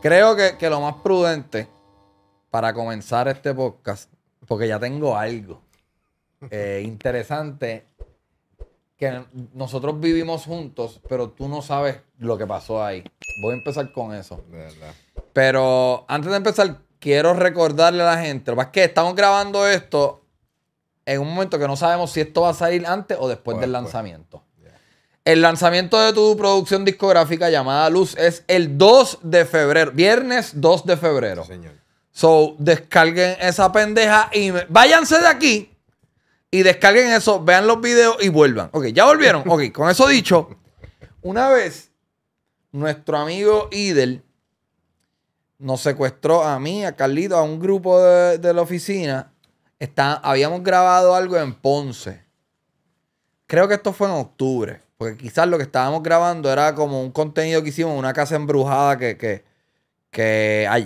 Creo que, lo más prudente para comenzar este podcast, porque ya tengo algo eh, interesante, que nosotros vivimos juntos, pero tú no sabes lo que pasó ahí. Voy a empezar con eso. Pero antes de empezar, quiero recordarle a la gente, lo que que estamos grabando esto en un momento que no sabemos si esto va a salir antes o después del lanzamiento. El lanzamiento de tu producción discográfica llamada Luz es el 2 de febrero, viernes 2 de febrero. señor. So, descarguen esa pendeja y váyanse de aquí y descarguen eso, vean los videos y vuelvan. Ok, ya volvieron. Ok, con eso dicho, una vez nuestro amigo Idel nos secuestró a mí, a Carlito, a un grupo de, la oficina. Está, habíamos grabado algo en Ponce. Creo que esto fue en octubre. Porque quizás lo que estábamos grabando era como un contenido que hicimos una casa embrujada que,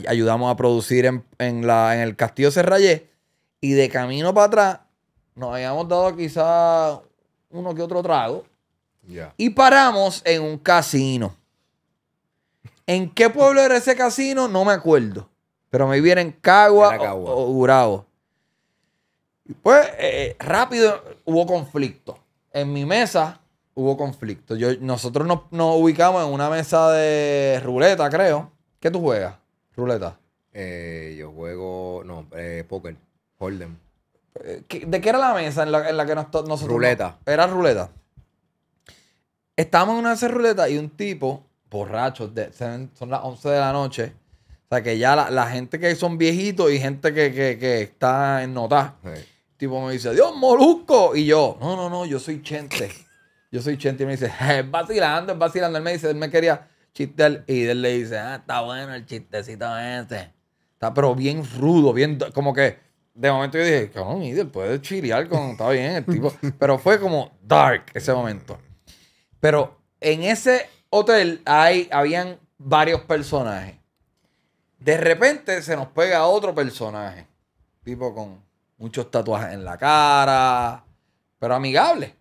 ayudamos a producir en, la, en el Castillo Serrayé. Y de camino para atrás nos habíamos dado quizás uno que otro trago. Y paramos en un casino. ¿En qué pueblo era ese casino? No me acuerdo. Pero me vivía en Cagua, o, Gurabo. Pues eh, eh, rápido hubo conflicto. En mi mesa hubo conflicto. Yo, nosotros nos, ubicamos en una mesa de ruleta, creo. ¿Qué tú juegas? Ruleta. Eh, yo juego, no, eh, póker, Hold'em. Eh, ¿De qué era la mesa en la, en la que nosotros... Ruleta. era ruleta. Estábamos en una mesa de ruleta y un tipo, borracho, de, son las 11 de la noche. O sea, que ya la, gente que son viejitos y gente que, que, que está en nota. Tipo me dice, Dios, molusco. Y yo, no, no, no, yo soy chente. Yo soy Chente y me dice, es eh, vacilando, es vacilando. Él me dice, él me quería chistear. Y él le dice, ah, está bueno el chistecito ese. Está pero bien rudo, bien, como que de momento yo dije, y él puede chilear con, está bien el tipo. Pero fue como dark ese momento. Pero en ese hotel hay, habían varios personajes. De repente se nos pega otro personaje. Tipo con muchos tatuajes en la cara. Pero amigable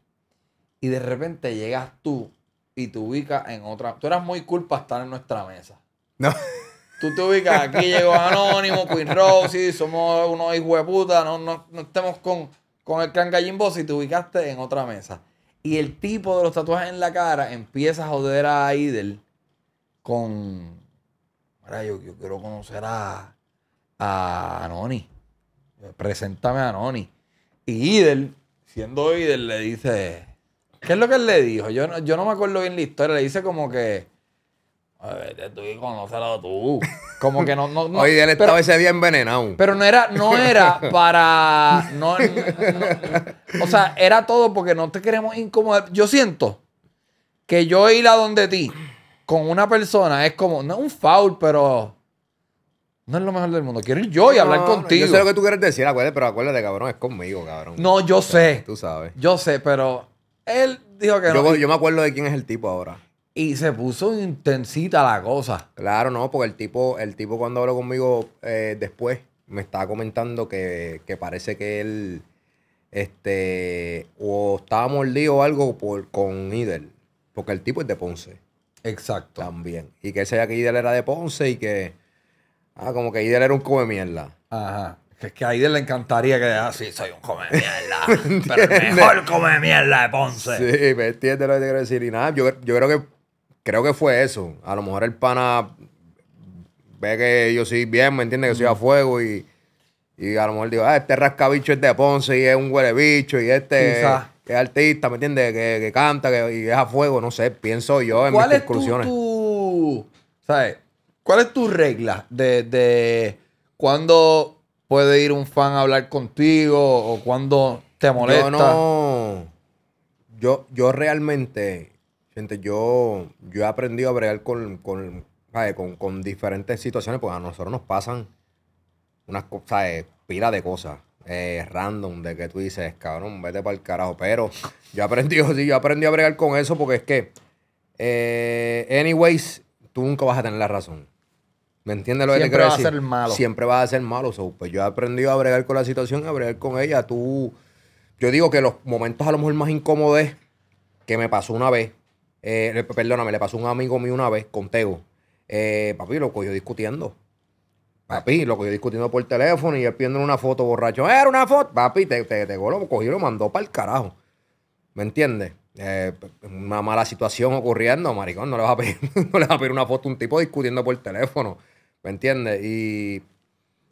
y de repente llegas tú y te ubicas en otra. Tú eras muy culpa para estar en nuestra mesa. No. Tú te ubicas, aquí llegó Anónimo, Queen Rosie, somos unos hijos de puta, no, estemos con, con el clan si te ubicaste en otra mesa. Y el tipo de los tatuajes en la cara empieza a joder a Idel con. Mira, yo, yo quiero conocer a, a Noni. Preséntame a Anoni. Y Idel, siendo Idel, le dice: ¿Qué es lo que él le dijo? Yo no, yo no me acuerdo bien la historia. Le dice como que. A ver, tú conócelo tú. Como que no. no, no Oye, él estaba ese día envenenado. Pero no era, no era para. No, o sea, era todo porque no te queremos incomodar. Yo siento que yo ir a donde ti con una persona es como. No es un foul, pero. No es lo mejor del mundo. Quiero ir yo y hablar contigo. yo sé lo que tú quieres decir, acuérdate, pero acuérdate, cabrón, es conmigo, cabrón. No, yo sé. Tú sabes. Yo sé, pero él dijo que no. Yo me acuerdo de quién es el tipo ahora. Y se puso intensita la cosa. Claro, no, porque el tipo, el tipo cuando habló conmigo eh, después, me estaba comentando que, parece que él este o estaba mordido o algo por, con Idel. Porque el tipo es de Ponce. Exacto. También. Y que él sabía que Idel era de Ponce y que. Ah, como que Idel era un come mierda. Ajá. Que es que a Aiden le encantaría que ah, sí, soy un come mierda. pero el mejor come mierda de Ponce. Sí, me entiendes lo que te quiero decir. Y nada, yo, yo creo que creo que fue eso. A lo mejor el pana ve que yo soy bien, ¿me entiende, Que soy a fuego y, y a lo mejor digo, ah, este rascabicho es de Ponce y es un huele bicho y este es artista, ¿me entiendes? Que, que, canta que, y es a fuego, no sé, pienso yo en mis conclusiones. ¿Sabes? ¿Cuál es tu regla de cuando puede ir un fan a hablar contigo o cuando te molesta? Yo no. Yo, yo realmente, gente, yo, yo he aprendido a bregar con, con, diferentes situaciones, porque a nosotros nos pasan unas cosas, pila de cosas. Eh, random de que tú dices, cabrón, vete para el carajo. Pero yo aprendí, sí, yo aprendí a bregar con eso porque es que, eh, anyways, tú nunca vas a tener la razón. ¿Me entiendes lo Siempre va a ser malo. Siempre va a ser malo. Pues, yo he aprendido a bregar con la situación, a bregar con ella. Tú, yo digo que los momentos a lo mejor más incómodos que me pasó una vez, eh, perdóname, le pasó a un amigo mío una vez con Tego. Eh, papi, lo cogió discutiendo. Papi, lo cogió discutiendo por teléfono y él pidiendo una foto borracho. Eh, era una foto. Papi, te, lo cogió y lo mandó para el carajo. ¿Me entiendes? una mala situación ocurriendo, maricón. No le vas a pedir, no le vas a pedir una foto a un tipo discutiendo por teléfono. ¿Me entiendes? Y,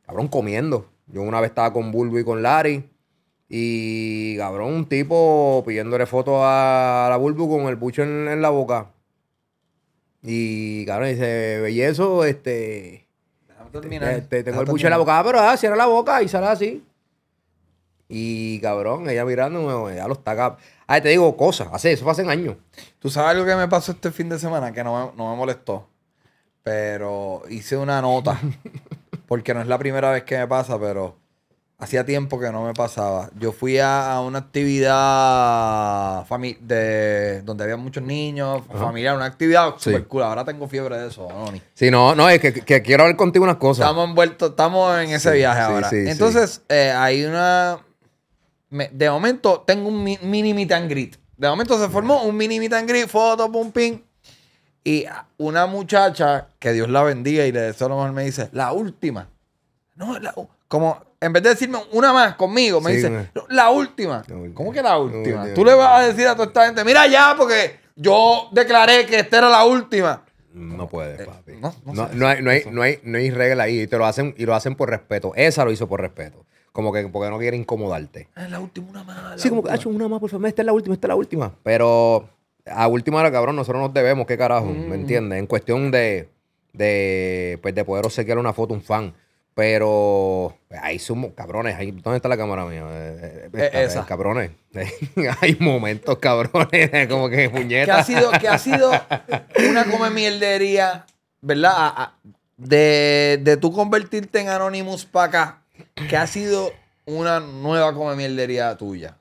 cabrón, comiendo. Yo una vez estaba con Bulbo y con Larry. Y, cabrón, un tipo pidiéndole fotos a la Bulbo con el pucho en, la boca. Y, cabrón, dice, bellezo, este... tengo el pucho en la boca, ah, pero ah, cierra la boca y sale así. Y cabrón, ella mirando, ya los acá. Ah, te digo cosas, hace eso fue hace años. ¿Tú sabes algo que me pasó este fin de semana que no me molestó? pero hice una nota, porque no es la primera vez que me pasa, pero hacía tiempo que no me pasaba. Yo fui a, una actividad de donde había muchos niños, familiar, una actividad super Ahora tengo fiebre de eso, Sí, no, no, es que, quiero hablar contigo unas cosas. Estamos envueltos, estamos en ese viaje ahora. Entonces, eh, hay una. de momento tengo un mini meet De momento se formó un mini meet and foto, pum, y una muchacha, que Dios la bendiga y le deseo lo mejor, me dice, la última. No, como en vez de decirme una más conmigo, me dice, la última. ¿Cómo que la última? Tú le vas a decir a toda esta gente, mira ya, porque yo declaré que esta era la última. No puede, eh, papi. no, no, hay, no, hay, regla ahí. Y te lo hacen, y lo hacen por respeto. Esa lo hizo por respeto. Como que porque no quiere incomodarte. Es ah, la última, una más. Sí, como que, ha hecho una más, por favor. Esta es la última, esta es la última. Pero a última hora, cabrón, nosotros nos debemos, qué carajo, ¿me mm. entiendes? En cuestión de, de, pues, poder obsequiar una foto a un fan. Pero pues, ahí somos, cabrones, ahí, ¿dónde está la cámara mía? Eh, eh, eh, cabrones. Hay momentos, cabrones, como que puñetas. Que ha sido, que ha sido una come mierdería, ¿verdad? de, de tú convertirte en Anonymous para acá, que ha sido una nueva come mierdería tuya.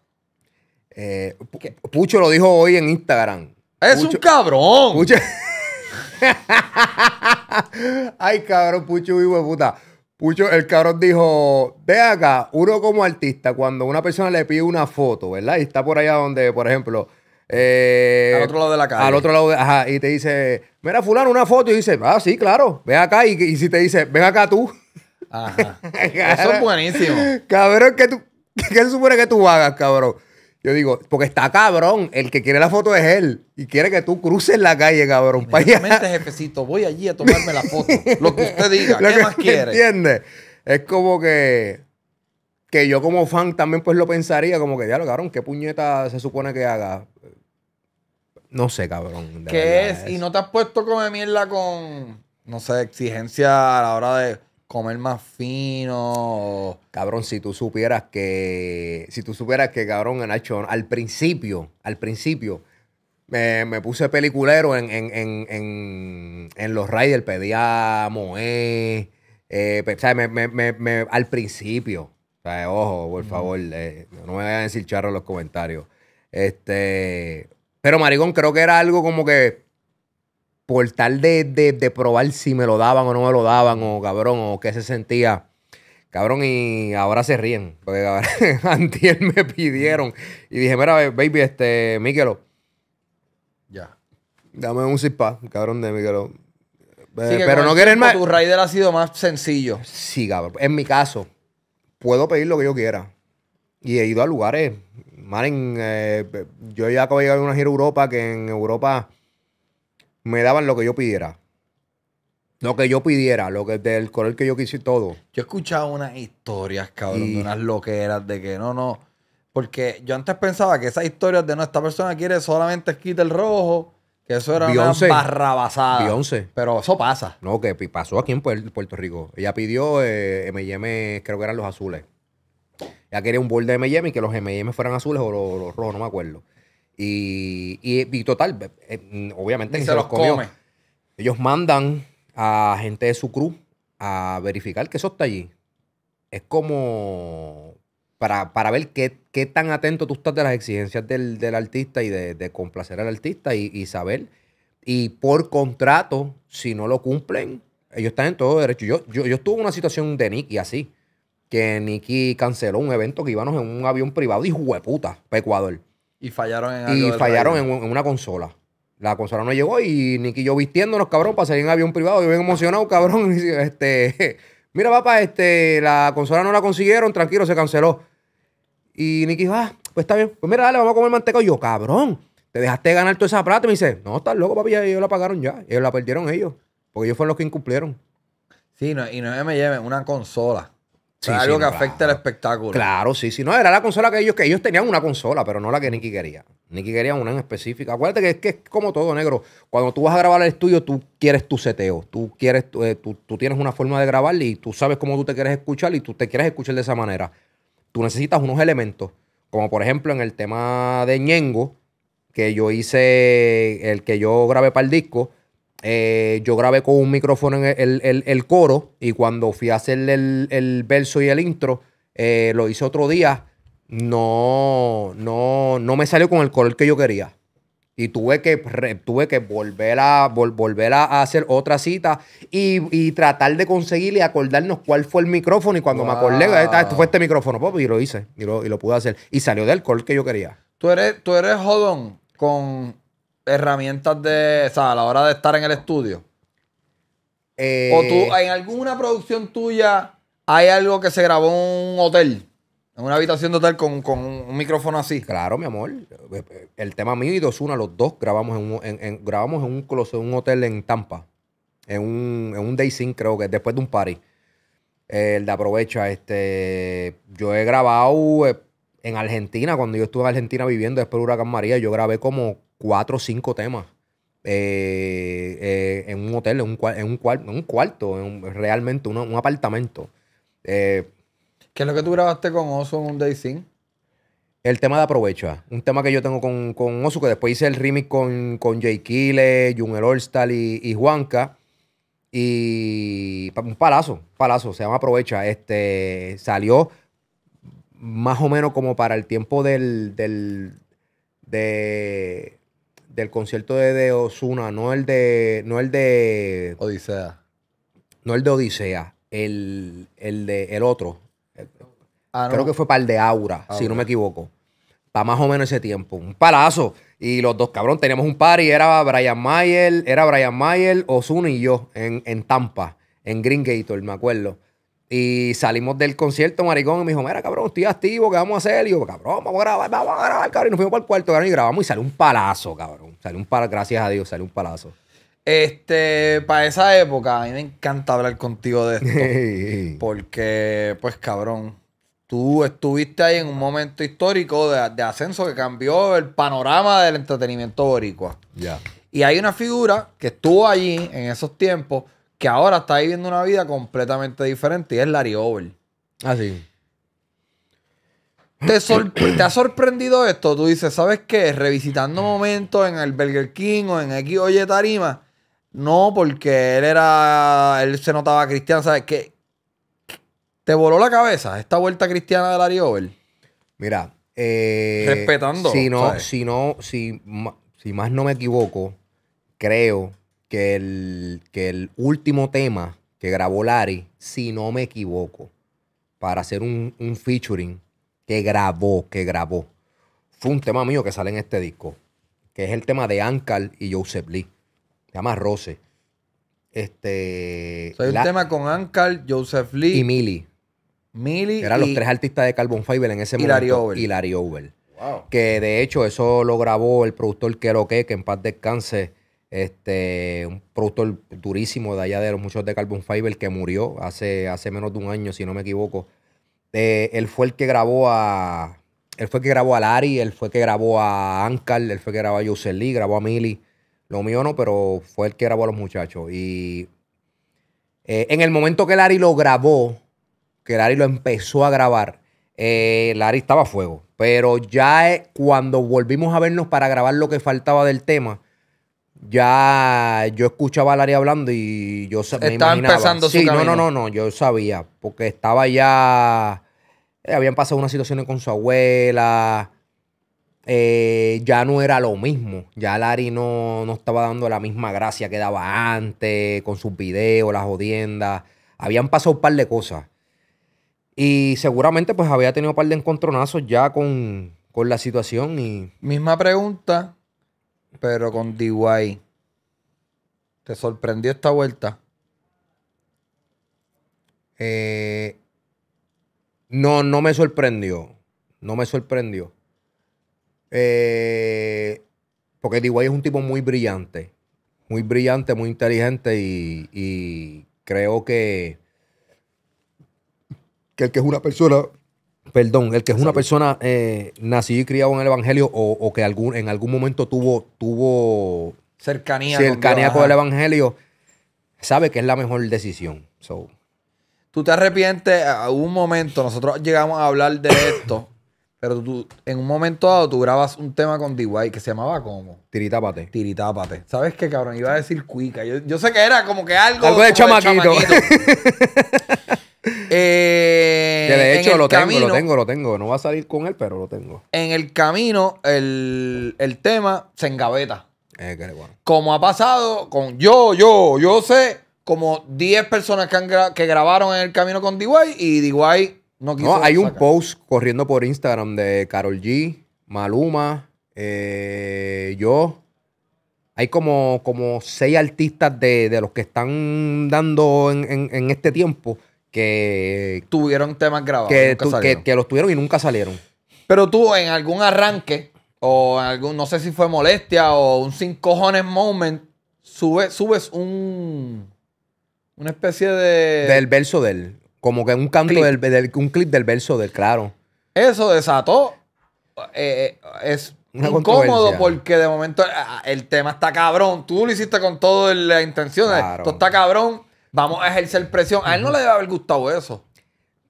Eh, Pucho lo dijo hoy en Instagram. ¡Es un cabrón! Ay, cabrón, Pucho, hijo de puta. Pucho, el cabrón dijo, Ve acá, uno como artista, cuando una persona le pide una foto, ¿verdad? Y está por allá donde, por ejemplo... Eh, al otro lado de la calle. Al otro lado, y te dice, mira, fulano, una foto. Y dice, ah, sí, claro, ve acá. Y, si te dice, ven acá tú. Ajá. Eso es buenísimo. Cabrón, que tú, ¿qué se supone que tú hagas, cabrón? Yo digo, porque está cabrón, el que quiere la foto es él y quiere que tú cruces la calle, cabrón. mente, jefecito, voy allí a tomarme la foto. lo que usted diga, ¿qué más quiere? ¿Entiendes? Es como que, que yo como fan también pues lo pensaría, como que, diablo, cabrón, ¿qué puñeta se supone que haga? No sé, cabrón. ¿Qué es? Y no te has puesto como mierda con, no sé, exigencia a la hora de comer más fino. Cabrón, si tú supieras que. Si tú supieras que, cabrón, Nacho, al principio, al principio, me, puse peliculero en, en, en, en, los Raiders. pedía Moe. Eh, al principio. O ojo, por favor, eh, no me vayan a decir charro en los comentarios. Este. Pero, marigón creo que era algo como que por tal de, de, probar si me lo daban o no me lo daban, o cabrón, o qué se sentía. Cabrón, y ahora se ríen. Porque cabrón, me pidieron. Y dije, mira, baby, este, Miquelo. Ya. Dame un sipa cabrón de Miquelo. Eh, pero no quieres más. Tu rider ha sido más sencillo. Sí, cabrón. En mi caso, puedo pedir lo que yo quiera. Y he ido a lugares. Maren, eh, yo ya acabo de llegar a una gira a Europa que en Europa me daban lo que yo pidiera. Lo que yo pidiera, lo que del color que yo quise y todo. Yo he escuchado unas historias, cabrón, de unas loqueras de que no, no. Porque yo antes pensaba que esas historias de no, esta persona quiere solamente quitar el rojo, que eso era Beyoncé. una barrabasada. Pero eso pasa. No, que pasó aquí en Puerto Rico. Ella pidió M&M, creo que eran los azules. Ella quería un bol de M&M y que los M&M fueran azules o los rojos, no me acuerdo. Y, y, total, eh, eh, obviamente se, los Ellos mandan a gente de su crew a verificar que eso está allí. Es como para, ver qué, tan atento tú estás de las exigencias del, artista y de, complacer al artista y, saber. Y por contrato, si no lo cumplen, ellos están en todo derecho. Yo, yo, estuve en una situación de Nicky así, que Nicky canceló un evento que íbamos en un avión privado y jugué puta, Ecuador. Y fallaron en Y fallaron en, una consola. La consola no llegó y Nicky y yo vistiéndonos, cabrón, para salir en avión privado. Yo bien emocionado, cabrón. Este, mira, papá, este, la consola no la consiguieron, tranquilo, se canceló. Y Nicky va ah, pues está bien. Pues mira, dale, vamos a comer manteca. yo, cabrón, te dejaste ganar toda esa plata. Y me dice, no, está loco, papi, ya, ellos la pagaron ya. Ellos la perdieron ellos. Porque ellos fueron los que incumplieron. Sí, y no me lleven una consola algo que afecta el espectáculo. Claro, sí, sí. No, era la consola que ellos, que ellos tenían una consola, pero no la que Nicky quería. Nicky quería una en específica. Acuérdate que es, que es como todo, negro. Cuando tú vas a grabar el estudio, tú quieres tu seteo. Tú, quieres, eh, tú, tienes una forma de grabar y tú sabes cómo tú te quieres escuchar y tú te quieres escuchar de esa manera. Tú necesitas unos elementos. Como por ejemplo en el tema de Ñengo, que yo hice, el que yo grabé para el disco, eh, yo grabé con un micrófono en el, coro y cuando fui a hacer el, el verso y el intro, eh, lo hice otro día. No, no, no me salió con el color que yo quería. Y tuve que, tuve que volver, a, volver a hacer otra cita y, tratar de conseguir y acordarnos cuál fue el micrófono. Y cuando me acordé, ah, esto fue este micrófono, pop, y lo hice. Y lo, y lo, pude hacer. Y salió del color que yo quería. Tú eres, tú eres jodón con herramientas de, o sea, a la hora de estar en el estudio? Eh, ¿O tú, en alguna producción tuya, hay algo que se grabó en un hotel? En una habitación de hotel con, un micrófono así. Claro, mi amor. El tema mío y dos una, los dos grabamos en, un, grabamos en un un hotel en Tampa. En un, en day scene, creo que después de un party. El de aprovecha, este. Yo he grabado eh, en Argentina, cuando yo estuve en Argentina viviendo después de Huracán María, yo grabé como cuatro o cinco temas eh, eh, en un hotel, en un, en un, en un cuarto, en realmente un, apartamento. Eh, ¿Qué es lo que tú grabaste con Oso en un Day Sin? El tema de Aprovecha, un tema que yo tengo con, con que después hice el remix con, con Jay Kile, Junger y, y Juanca. Y un palazo, palazo, se llama Aprovecha. Este, salió más o menos como para el tiempo del, del de del concierto de, Osuna, no el de. No el de. Odisea. No el de Odisea. El, el de el otro. Ah, Creo que fue para el de Aura, ah, si no me equivoco. Para más o menos ese tiempo. Un palazo. Y los dos, cabrón, teníamos un par y era Brian Mayer, era Brian Mayer, Osuna y yo en, en Tampa, en Green Gator, me acuerdo. Y salimos del concierto, maricón, y me dijo, mira, cabrón, estoy activo, ¿qué vamos a hacer? Y yo, cabrón, vamos a grabar, vamos a grabar, cabrón. Y nos fuimos para el cuarto, y grabamos y salió un palazo, cabrón. Salió un palazo, gracias a Dios, salió un palazo. Este, para esa época, a mí me encanta hablar contigo de esto. porque, pues, cabrón, tú estuviste ahí en un momento histórico de, ascenso que cambió el panorama del entretenimiento boricua. Ya. Y hay una figura que estuvo allí en esos tiempos que ahora está viviendo una vida completamente diferente y es Larry Over. Así. Ah, ¿Te, ¿Te, ha sorprendido esto? Tú dices, ¿sabes qué? Revisitando momentos en el Burger King o en X Oye Tarima. No, porque él era. Él se notaba cristiano. ¿Sabes qué? ¿Te voló la cabeza esta vuelta cristiana de Larry Over? Mira. Eh, Respetando. Si no, si no, si, si más no me equivoco, creo que el, que el último tema que grabó Larry, si no me equivoco, para hacer un, featuring que grabó, que grabó, fue un tema mío que sale en este disco, que es el tema de Ankar y Joseph Lee. Se llama Rose. Este. O un tema con Ankar, Joseph Lee. Y Millie. Millie. Eran los tres artistas de Carbon Fiber en ese y momento. Larry Over. Y Larry Over. Wow. Que de hecho, eso lo grabó el productor Que, que en paz descanse este, un productor durísimo de allá de los muchachos de Carbon Fiber que murió hace, hace menos de un año, si no me equivoco. Eh, él fue el que grabó a. Él fue que grabó a Larry, él fue el que grabó a Ankar, él fue el que grabó a Joseph Lee, grabó a Millie. Lo mío no, pero fue el que grabó a los muchachos. Y eh, en el momento que Larry lo grabó, que Larry lo empezó a grabar, eh, Larry estaba a fuego. Pero ya cuando volvimos a vernos para grabar lo que faltaba del tema, ya yo escuchaba a Larry hablando y yo se, me estaba empezando sí, no, no, no, no, yo sabía, porque estaba ya, eh, habían pasado unas situaciones con su abuela, eh, ya no era lo mismo, ya Lari no, estaba dando la misma gracia que daba antes, con sus videos, las jodiendas, habían pasado un par de cosas. Y seguramente pues había tenido un par de encontronazos ya con, con la situación y... Misma pregunta, pero con DY. ¿Te sorprendió esta vuelta? Eh, no, no me sorprendió. No me sorprendió. Eh, porque D.Y. es un tipo muy brillante. Muy brillante, muy inteligente y, y creo que, que el que es una persona perdón, el que es una persona eh, nacida y criada en el Evangelio o, que en algún momento tuvo, cercanía, con, el Evangelio, sabe que es la mejor decisión. Tú te arrepientes a un momento, nosotros llegamos a hablar de esto, pero tú, en un momento dado, tú grabas un tema con D.Y. que se llamaba como... Tiritápate. Tiritápate. ¿Sabes qué, cabrón? Iba a decir cuica. Yo, sé que era como que algo... Algo eh, lo tengo, lo tengo, lo tengo. No va a salir con él, pero lo tengo. En el camino, el, tema se engaveta. Eh, como ha pasado con yo, yo, yo sé, como 10 personas que, han que grabaron en el camino con DY y DY no quiso. No, hay un post corriendo por Instagram de Carol G, Maluma, eh, yo. Hay como, como seis artistas de, los que están dando en este tiempo que tuvieron temas grabados que, que, los tuvieron y nunca salieron. Pero tú en algún arranque o en algún, no sé si fue molestia o un sin cojones moment, subes un una especie de del verso del, él, como que un canto Del, un clip del verso del claro. Eso desató eh, eh, es incómodo porque de momento ah, el tema está cabrón. Tú lo hiciste con todas la intención. Eh, esto está cabrón vamos a ejercer presión. A él no le debe haber gustado eso.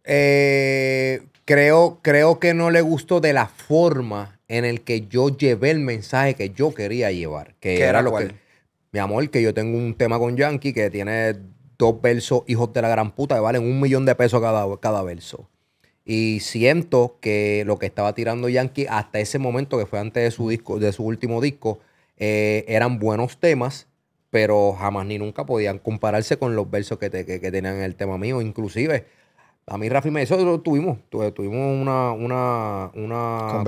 Eh, creo, creo que no le gustó de la forma en el que yo llevé el mensaje que yo quería llevar. Que era lo que. Mi amor, que yo tengo un tema con Yankee que tiene dos versos hijos de la gran puta que valen un millón de pesos cada, cada verso. Y siento que lo que estaba tirando Yankee hasta ese momento, que fue antes de su disco, de su último disco, eh, eran buenos temas pero jamás ni nunca podían compararse con los versos que, que, tenían en el tema mío. Inclusive, a mí Rafi me eso tuvimos, tuvimos una,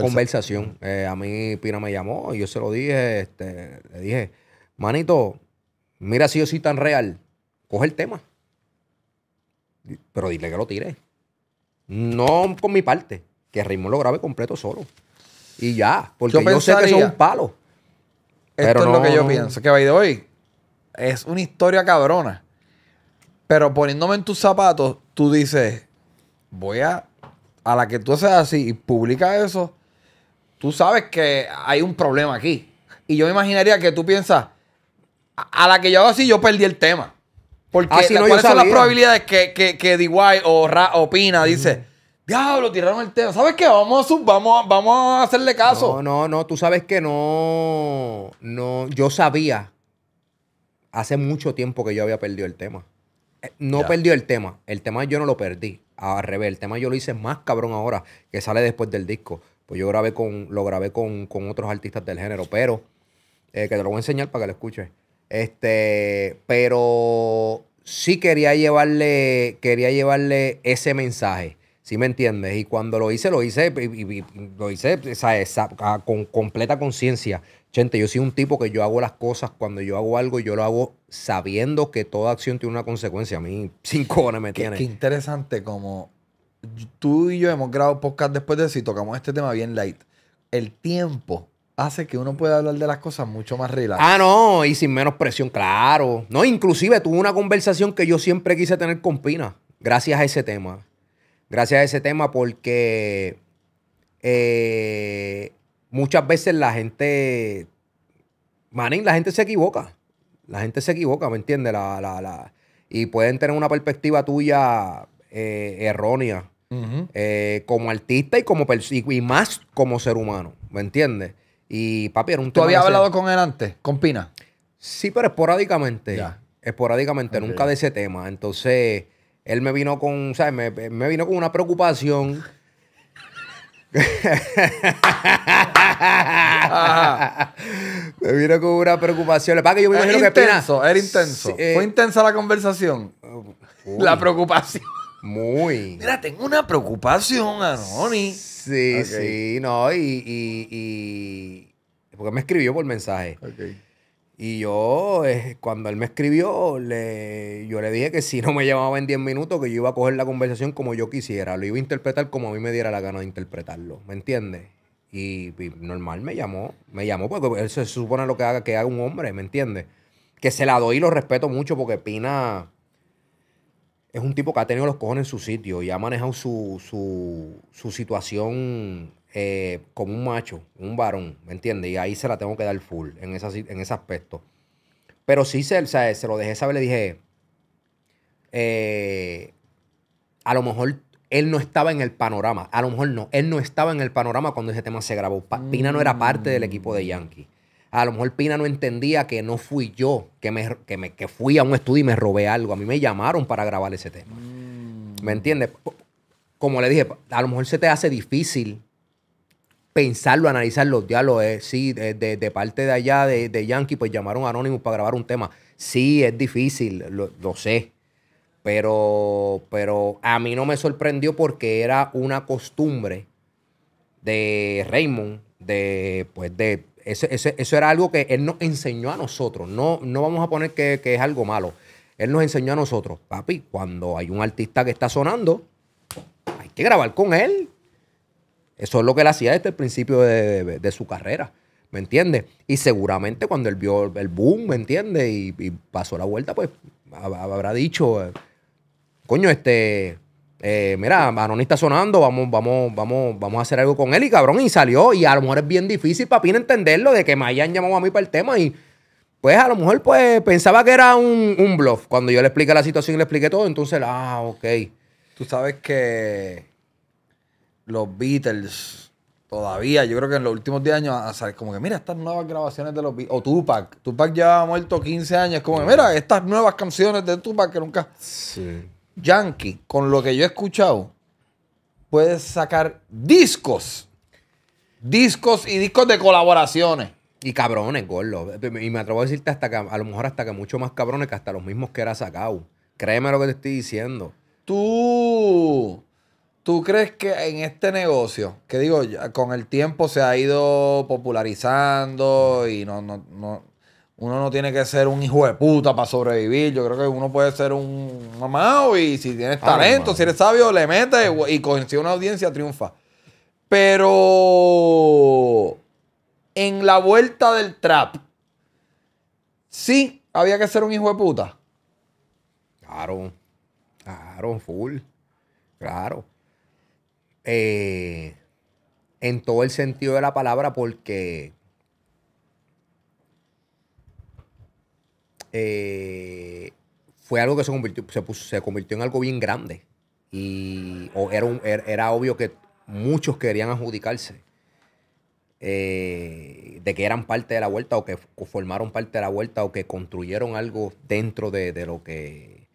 conversación. Eh, a mí Pina me llamó y yo se lo dije, este, le dije, manito, mira si yo soy tan real, coge el tema. Pero dile que lo tire. No con mi parte, que Ritmo lo grabe completo solo. Y ya, porque yo, sé que eso es un palo. Esto es lo que yo pienso, que va de hoy es una historia cabrona. Pero poniéndome en tus zapatos, tú dices, voy a, a la que tú haces así y publica eso, tú sabes que hay un problema aquí. Y yo me imaginaría que tú piensas, a, la que yo hago así, yo perdí el tema. Porque ¿cuáles son las probabilidades que, que, que DY o, Ra, opina? dice, diablo, tiraron el tema? ¿Sabes qué? Vamos vamos, vamos a hacerle caso. No, no, no, tú sabes que no, no, yo sabía hace mucho tiempo que yo había perdido el tema. Eh, no perdió el tema. El tema yo no lo perdí. Al revés, el tema yo lo hice más cabrón ahora, que sale después del disco. Pues yo grabé con, lo grabé con, otros artistas del género, pero eh, que te lo voy a enseñar para que lo escuches. Este, pero sí quería llevarle, quería llevarle ese mensaje. ¿Sí me entiendes? Y cuando lo hice, lo hice, lo hice con completa conciencia. Gente, yo soy un tipo que yo hago las cosas cuando yo hago algo, yo lo hago sabiendo que toda acción tiene una consecuencia. A mí cinco horas me tiene. Qué, interesante como tú y yo hemos grabado podcast después de eso tocamos este tema bien light. El tiempo hace que uno pueda hablar de las cosas mucho más relajado. Ah, no, y sin menos presión, claro. No, inclusive tuve una conversación que yo siempre quise tener con Pina, gracias a ese tema. Gracias a ese tema porque eh, muchas veces la gente, Manin, la gente se equivoca. La gente se equivoca, ¿me entiendes? La, la, la, y pueden tener una perspectiva tuya eh, errónea eh, como artista y como y más como ser humano, ¿me entiendes? Y papi, era un ¿Tú habías hablado con él antes, con Pina? Sí, pero esporádicamente. Esporádicamente, nunca de ese tema. Entonces, él me vino con, me vino con una preocupación me vino con una preocupación. Para que yo me imagino era que intenso, Era intenso. Eh, Fue intensa la conversación. La preocupación. Muy. Mira, tengo una preocupación, Anoni. Sí, sí, no, y, Porque me escribió por mensaje. Ok. Y yo, eh, cuando él me escribió, le, yo le dije que si no me llamaba en 10 minutos, que yo iba a coger la conversación como yo quisiera. Lo iba a interpretar como a mí me diera la gana de interpretarlo. ¿Me entiendes? Y, normal me llamó. Me llamó porque él se supone lo que haga, que haga un hombre, ¿me entiendes? Que se la doy y lo respeto mucho porque Pina es un tipo que ha tenido los cojones en su sitio y ha manejado su, su, su situación eh, como un macho, un varón, ¿me entiendes? Y ahí se la tengo que dar full en, en ese aspecto. Pero sí se, lo dejé saber, le dije, eh, a lo mejor él no estaba en el panorama, a lo mejor no, él no estaba en el panorama cuando ese tema se grabó. Pina no era parte del equipo de Yankee. A lo mejor Pina no entendía que no fui yo, que, me, que, fui a un estudio y me robé algo. A mí me llamaron para grabar ese tema. ¿Me entiendes? Como le dije, a lo mejor se te hace difícil pensarlo, los diálogos, eh, sí, de, parte de allá de, de, Yankee, pues llamaron a Anonymous para grabar un tema. Sí, es difícil, lo, sé. Pero, pero a mí no me sorprendió porque era una costumbre de Raymond, de, pues de, eso, era algo que él nos enseñó a nosotros. No, no vamos a poner que, que, es algo malo. Él nos enseñó a nosotros, papi, cuando hay un artista que está sonando, hay que grabar con él. Eso es lo que él hacía desde el principio de, su carrera. ¿Me entiendes? Y seguramente cuando él vio el boom, ¿me entiendes? Y, pasó la vuelta, pues habrá dicho, coño, este, eh, mira, Maroni está sonando, vamos, vamos, vamos, vamos a hacer algo con él. Y cabrón, y salió. Y a lo mejor es bien difícil, Pina entenderlo de que me hayan llamado a mí para el tema. Y pues a lo mejor pues pensaba que era un, un bluff. Cuando yo le expliqué la situación y le expliqué todo, entonces, ah, ok. Tú sabes que los Beatles todavía, yo creo que en los últimos 10 años, como que mira estas nuevas grabaciones de los Beatles, o Tupac, Tupac ya ha muerto 15 años, como que mira estas nuevas canciones de Tupac que nunca... Sí. Yankee, con lo que yo he escuchado, puedes sacar discos, discos y discos de colaboraciones. Y cabrones, gordo. Y me atrevo a decirte hasta que, a lo mejor hasta que mucho más cabrones que hasta los mismos que era sacado. Créeme lo que te estoy diciendo. Tú ¿Tú crees que en este negocio, que digo, con el tiempo se ha ido popularizando y no, uno no tiene que ser un hijo de puta para sobrevivir. Yo creo que uno puede ser un mamado y si tienes ah, talento, si eres sabio, le metes y consigue una audiencia, triunfa. Pero en la vuelta del trap, sí había que ser un hijo de puta. Claro, claro, full. Claro. Eh, en todo el sentido de la palabra porque eh, fue algo que se convirtió, se, convirtió en algo bien grande y o era, er, era, obvio que muchos querían adjudicarse eh, de que eran parte de la vuelta o que formaron parte de la vuelta o que construyeron algo dentro de, lo que...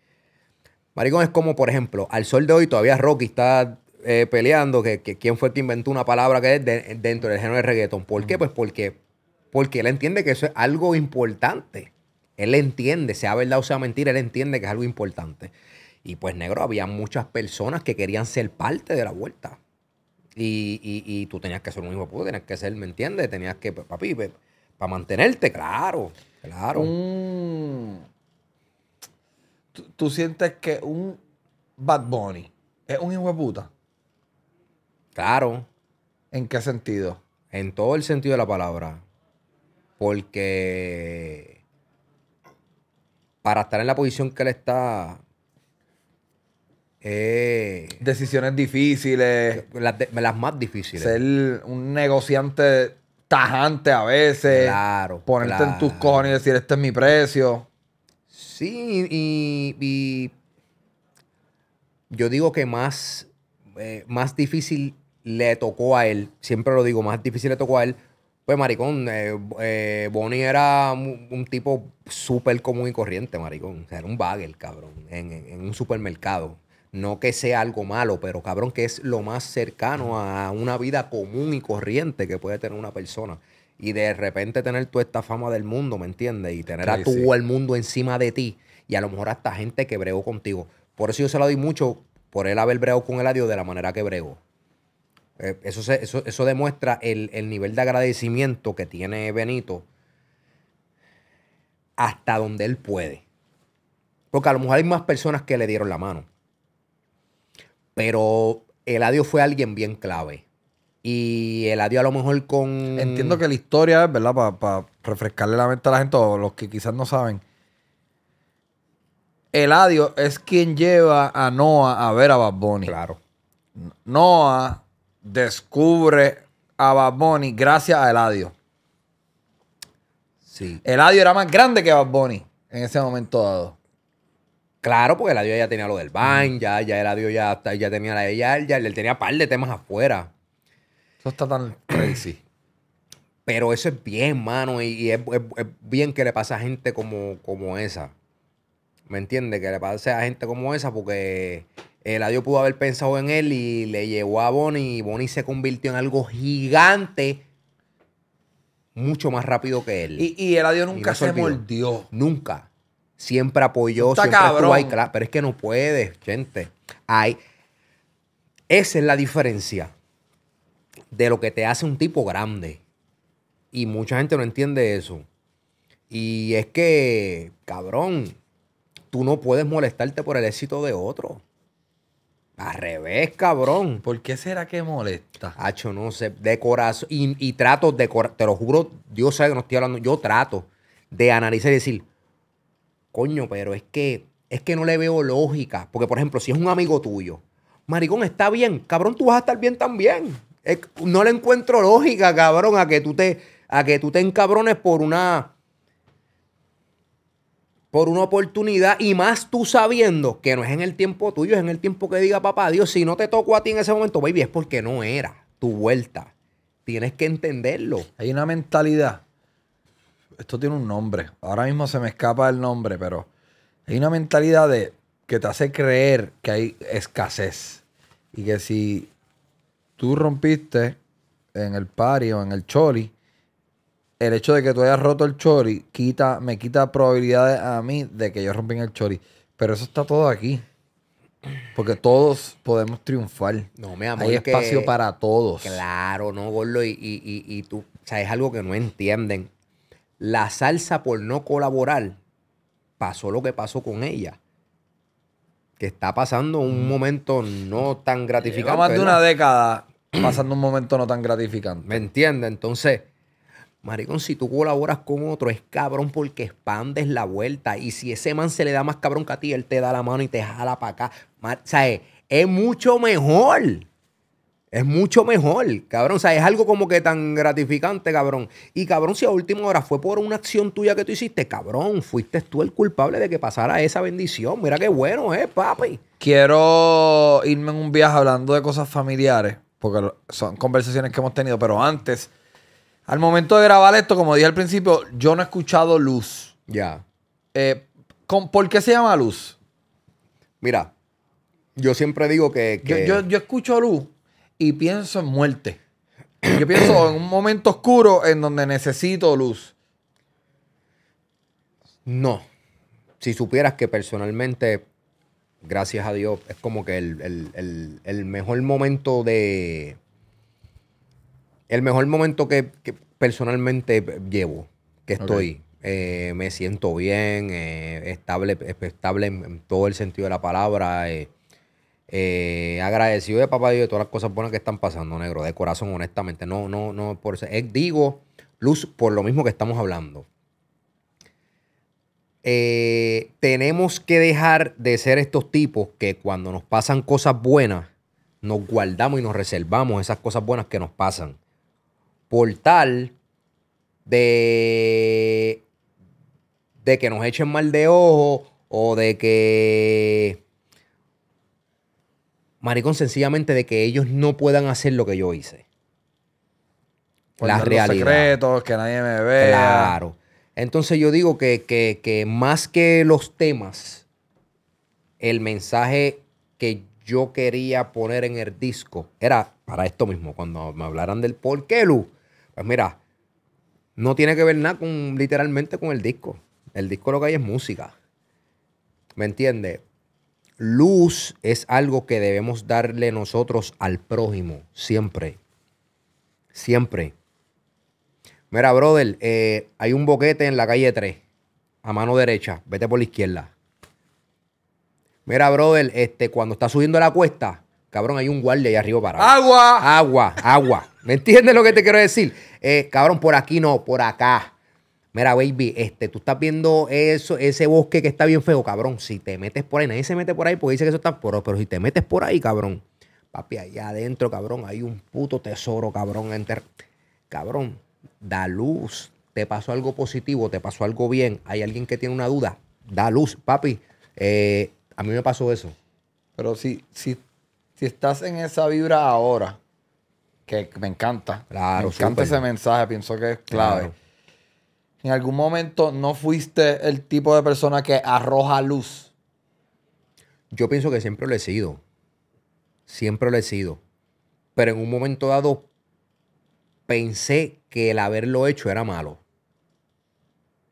Marigón es como, por ejemplo, al sol de hoy todavía Rocky está eh, peleando que, que, quién fue el que inventó una palabra que es dentro del género de reggaetón. ¿Por qué? Pues porque, porque él entiende que eso es algo importante. Él entiende, sea verdad o sea mentira, él entiende que es algo importante. Y pues, negro, había muchas personas que querían ser parte de la vuelta. Y, y, tú tenías que ser un hijo puto, tenías que ser, ¿me entiendes? Tenías que, pues, papi, pues, para mantenerte, claro, claro. ¿Tú, tú sientes que un Bad Bunny es un hijo de puta. Claro. ¿En qué sentido? En todo el sentido de la palabra. Porque para estar en la posición que él está. Eh, Decisiones difíciles. Las, más difíciles. Ser un negociante tajante a veces. Claro. Ponerte en tus cojones y decir, este es mi precio. Sí, y, yo digo que más, eh, más difícil le tocó a él. Siempre lo digo, más difícil le tocó a él. Pues, maricón, eh, eh, Bonnie era un, tipo súper común y corriente, maricón. era un bagel, cabrón, en, un supermercado. No que sea algo malo, pero cabrón, que es lo más cercano a una vida común y corriente que puede tener una persona. Y de repente tener toda esta fama del mundo, ¿me entiendes? Y tener a todo el mundo encima de ti. Y a lo mejor hasta gente que bregó contigo. Por eso yo se lo doy mucho por él haber bregado con el adiós de la manera que bregó. Eh, eso, eso, demuestra el, nivel de agradecimiento que tiene Benito hasta donde él puede. Porque a lo mejor hay más personas que le dieron la mano. Pero el Eladio fue alguien bien clave. Y Eladio a lo mejor con... Entiendo que la historia ¿verdad? Para refrescarle la mente a la gente o los que quizás no saben. el Eladio es quien lleva a Noah a ver a Bad Claro. Noah descubre a Bad Bunny gracias a Eladio. Sí. Eladio era más grande que Bad Bunny en ese momento dado. Claro, porque Eladio ya tenía lo del ban, ya, ya Eladio ya, ya tenía la ella, ya, él tenía par de temas afuera. Eso está tan crazy. Pero eso es bien, mano, y, es, bien que le pase a gente como, como esa. ¿Me entiendes? Que le pase a gente como esa porque Eladio eh, pudo haber pensado en él y le llevó a Bonnie y Bonnie se convirtió en algo gigante mucho más rápido que él. Y, el Eladio nunca se, mordió. Nunca. Siempre apoyó, Está siempre cabrón. pero es que no puedes, gente. esa es la diferencia de lo que te hace un tipo grande. Y mucha gente no entiende eso. Y es que, cabrón, tú no puedes molestarte por el éxito de otro. Al revés, cabrón. ¿Por qué será que molesta? Hacho, no sé. De corazón. Y, y trato de corazón. Te lo juro, Dios sabe que no estoy hablando. Yo trato de analizar y decir, coño, pero es que, es que no le veo lógica. Porque, por ejemplo, si es un amigo tuyo, maricón, está bien. Cabrón, tú vas a estar bien también. no le encuentro lógica, cabrón, a que tú te, a que tú te encabrones por una por una oportunidad y más tú sabiendo que no es en el tiempo tuyo, es en el tiempo que diga papá Dios, si no te tocó a ti en ese momento, baby, es porque no era tu vuelta. Tienes que entenderlo. Hay una mentalidad. Esto tiene un nombre. Ahora mismo se me escapa el nombre, pero hay una mentalidad de que te hace creer que hay escasez y que si tú rompiste en el pario, en el choli, el hecho de que tú hayas roto el chori quita, me quita probabilidades a mí de que yo rompa el chori. Pero eso está todo aquí. Porque todos podemos triunfar. No, me amor. Hay espacio para todos. Claro, no, Gordo. Y, tú, o sea, es algo que no entienden. La salsa por no colaborar pasó lo que pasó con ella. Que está pasando un momento no tan gratificante. más de una década pasando un momento no tan gratificante. ¿Me entiendes? Entonces Maricón, si tú colaboras con otro, es cabrón porque expandes la vuelta. Y si ese man se le da más cabrón que a ti, él te da la mano y te jala para acá. O sea, Es mucho mejor. Es mucho mejor, cabrón. O sea, es algo como que tan gratificante, cabrón. Y cabrón, si a última hora fue por una acción tuya que tú hiciste, cabrón, fuiste tú el culpable de que pasara esa bendición. Mira qué bueno, eh, papi. Quiero irme en un viaje hablando de cosas familiares, porque son conversaciones que hemos tenido, pero antes al momento de grabar esto, como dije al principio, yo no he escuchado luz. Ya. Eh, ¿Por qué se llama luz? Mira, yo siempre digo que. Yo, escucho luz y pienso en muerte. Yo pienso en un momento oscuro en donde necesito luz. No. Si supieras que personalmente, gracias a Dios, es como que el mejor momento de, el mejor momento que, personalmente llevo, que estoy, eh, me siento bien, eh, estable, eh, pues, estable en, todo el sentido de la palabra. agradecido de papá Dios de todas las cosas buenas que están pasando, negro, de corazón, honestamente. No, no, no, por eso. digo, Luz, por lo mismo que estamos hablando. tenemos que dejar de ser estos tipos que cuando nos pasan cosas buenas, nos guardamos y nos reservamos esas cosas buenas que nos pasan portal de, de que nos echen mal de ojo o de que... Maricón, sencillamente de que ellos no puedan hacer lo que yo hice. Las realidades. Los secretos, que nadie me vea. Claro. Entonces yo digo que, que más que los temas, el mensaje que yo quería poner en el disco era para esto mismo, cuando me hablaran del por qué, Lu, pues mira, no tiene que ver nada con, literalmente con el disco. El disco lo que hay es música. ¿Me entiende? Luz es algo que debemos darle nosotros al prójimo, siempre. Siempre. Mira, brother, eh, hay un boquete en la calle 3, a mano derecha, vete por la izquierda. Mira, brother, este, cuando está subiendo la cuesta, Cabrón, hay un guardia ahí arriba para... Agua, agua. ¿Me entiendes lo que te quiero decir? Eh, cabrón, por aquí no, por acá. Mira, baby, este, tú estás viendo eso, ese bosque que está bien feo, cabrón. Si te metes por ahí, nadie se mete por ahí porque dice que eso está por pero si te metes por ahí, cabrón, papi, allá adentro, cabrón, hay un puto tesoro, cabrón. Enter... Cabrón, da luz. Te pasó algo positivo, te pasó algo bien. Hay alguien que tiene una duda, da luz, papi. Eh, a mí me pasó eso. Pero si, si si estás en esa vibra ahora, que me encanta, claro, me encanta ese mensaje, pienso que es clave. En algún momento no fuiste el tipo de persona que arroja luz. Yo pienso que siempre lo he sido. Siempre lo he sido. Pero en un momento dado pensé que el haberlo hecho era malo.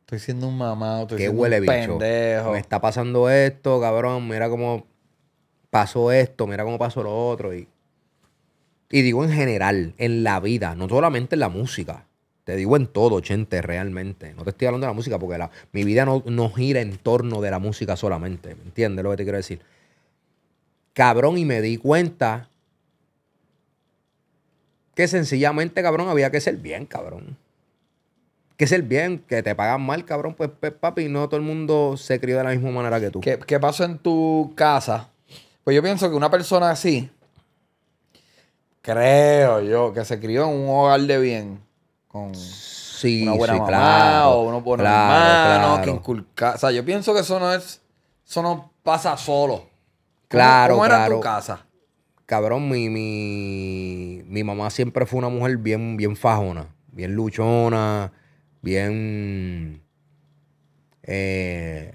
Estoy siendo un mamado, estoy siendo huele, un pendejo. Me está pasando esto, cabrón. Mira cómo pasó esto, mira cómo pasó lo otro. Y, y digo en general, en la vida, no solamente en la música. Te digo en todo, gente, realmente. No te estoy hablando de la música porque la, mi vida no, gira en torno de la música solamente. ¿Me entiendes lo que te quiero decir? Cabrón, y me di cuenta que sencillamente, cabrón, había que ser bien, cabrón. Que ser bien, que te pagan mal, cabrón. Pues, pues papi, no todo el mundo se crió de la misma manera que tú. ¿Qué, qué pasó en tu casa? Pues yo pienso que una persona así, creo yo, que se crió en un hogar de bien, con una buena mamá o unos buenos que inculca. O sea, yo pienso que eso no es, eso no pasa solo. Claro, claro. cómo era tu casa? Cabrón, mi, mi, mamá siempre fue una mujer bien, bien fajona, bien luchona, bien eh,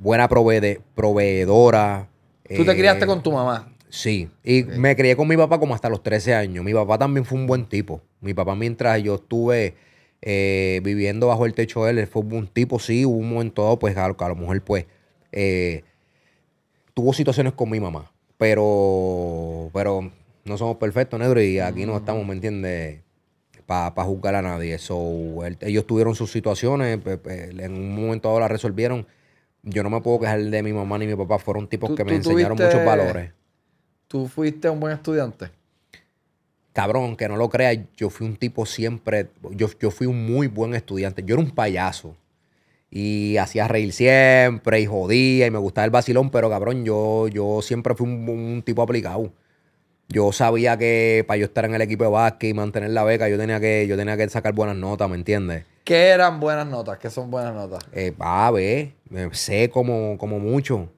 buena proveedora ¿Tú te criaste eh, con tu mamá? Sí, y me crié con mi papá como hasta los 13 años. Mi papá también fue un buen tipo. Mi papá mientras yo estuve eh, viviendo bajo el techo de él, fue un buen tipo, sí, hubo un momento dado, pues a, lo mejor pues eh, tuvo situaciones con mi mamá, pero, pero no somos perfectos, negro, y aquí no mm. estamos, ¿me entiendes? Para juzgar a nadie. So, ellos tuvieron sus situaciones, en un momento dado las resolvieron yo no me puedo quejar de mi mamá ni mi papá. Fueron tipos que me enseñaron muchos valores. ¿Tú fuiste un buen estudiante? Cabrón, que no lo creas, yo fui un tipo siempre, yo, yo fui un muy buen estudiante. Yo era un payaso y hacía reír siempre y jodía y me gustaba el vacilón, pero cabrón, yo, yo siempre fui un tipo aplicado yo sabía que para yo estar en el equipo de básquet y mantener la beca, yo tenía que, yo tenía que sacar buenas notas, ¿me entiendes? ¿Qué eran buenas notas? ¿Qué son buenas notas? Eh, a, ver, eh, sé como, como mucho.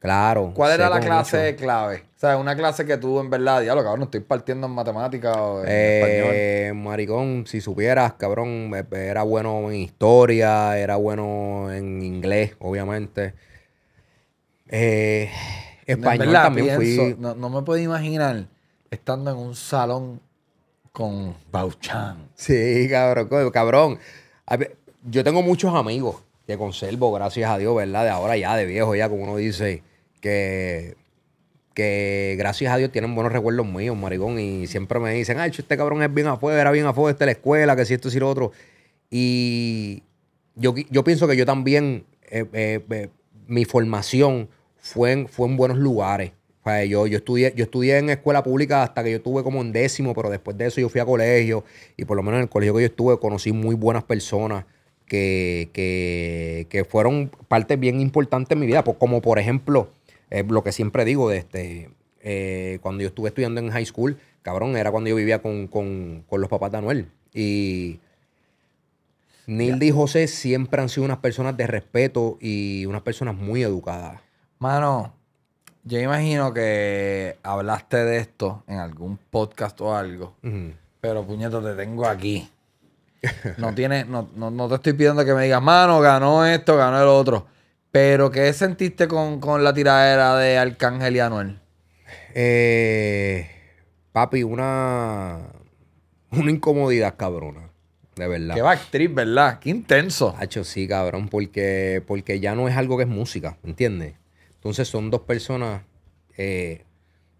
Claro. ¿Cuál era la clase clave? O sea, una clase que tú en verdad, diablo, cabrón, estoy partiendo en matemáticas o en eh, Maricón, si supieras, cabrón, eh, era bueno en historia, era bueno en inglés, obviamente. Eh, español también fui. No, me puedo imaginar estando en un salón con Bauchan. Sí, cabrón, yo tengo muchos amigos que conservo, gracias a Dios, ¿verdad? De ahora ya, de viejo, ya, como uno dice, que que gracias a Dios tienen buenos recuerdos míos, maricón, y siempre me dicen, ay, este cabrón es bien afuera, era bien afuera, esta es la escuela, que si esto, si lo otro. Y yo, yo pienso que yo también, eh, eh, eh, mi formación fue en, fue en buenos lugares. O yo, yo, estudié, yo estudié en escuela pública hasta que yo estuve como en décimo, pero después de eso yo fui a colegio y por lo menos en el colegio que yo estuve conocí muy buenas personas que, que, que fueron parte bien importante en mi vida. Como por ejemplo, eh, lo que siempre digo de este, eh, cuando yo estuve estudiando en high school, cabrón, era cuando yo vivía con, los papás de Anuel. Y Nildi y José siempre han sido unas personas de respeto y unas personas muy educadas. Mano, yo imagino que hablaste de esto en algún podcast o algo, pero puñeto, te tengo aquí. No, tienes, no, no, te estoy pidiendo que me digas, mano, ganó esto, ganó el otro. Pero, ¿qué sentiste con, la tiradera de Arcángel y Anuel? Eh, papi, una, una incomodidad cabrona. De verdad. Qué actriz, ¿verdad? Qué intenso. Hacho, sí, cabrón, porque, porque ya no es algo que es música, ¿entiendes? Entonces son dos personas eh,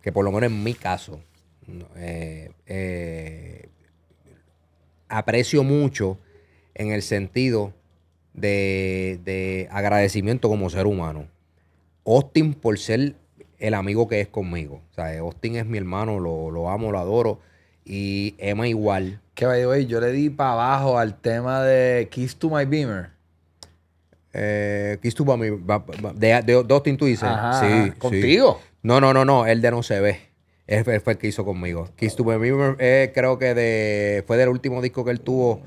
que por lo menos en mi caso eh, eh, aprecio mucho en el sentido de, agradecimiento como ser humano. Austin por ser el amigo que es conmigo. O sea, Austin es mi hermano, lo, amo, lo adoro. Y Emma igual. Que va, yo le di para abajo al tema de Kiss to My Beamer. Eh, Kiss to Bummy, de, de Dustin tú Sí, ¿Contigo? No, no, no, no, el de No Se Ve. Él, fue el que hizo conmigo. Kiss to eh, creo que de, fue del último disco que él tuvo.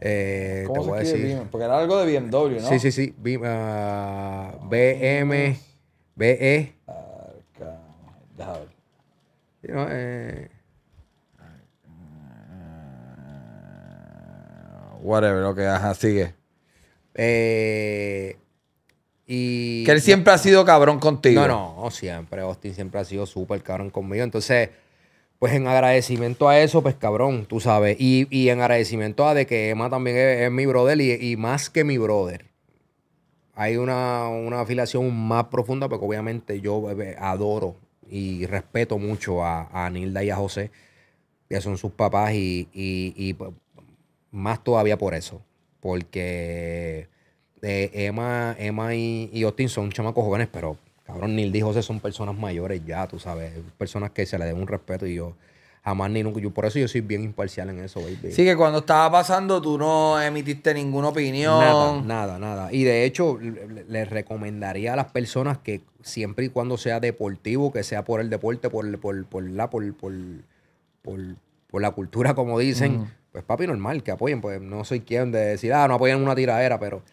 Eh, ¿Cómo te voy a decir. Porque era algo de BMW, ¿no? Sí, sí, sí. B, ah, BM, BE. Déjame ver. eh, whatever, ok, ajá, sigue. Eh, y que él siempre ha sido cabrón contigo. No, no, siempre. Austin siempre ha sido súper cabrón conmigo. Entonces, pues en agradecimiento a eso, pues cabrón, tú sabes. Y, en agradecimiento a de que Emma también es, mi brother y, más que mi brother. Hay una, una afiliación más profunda porque obviamente yo adoro y respeto mucho a, Nilda y a José. Ya son sus papás y pues, más todavía por eso porque eh, Emma, Emma y, Austin son chamacos jóvenes, pero cabrón, Neil y José son personas mayores ya, tú sabes, personas que se le deben un respeto y yo jamás ni nunca, yo por eso yo soy bien imparcial en eso, baby. Sí, que cuando estaba pasando tú no emitiste ninguna opinión. Nada, nada, Y de hecho, les recomendaría a las personas que siempre y cuando sea deportivo, que sea por el deporte, por, por, la, por, por, la cultura, como dicen, pues papi, normal, que apoyen. Pues no soy quien de decir, ah, no apoyen una tiradera, pero.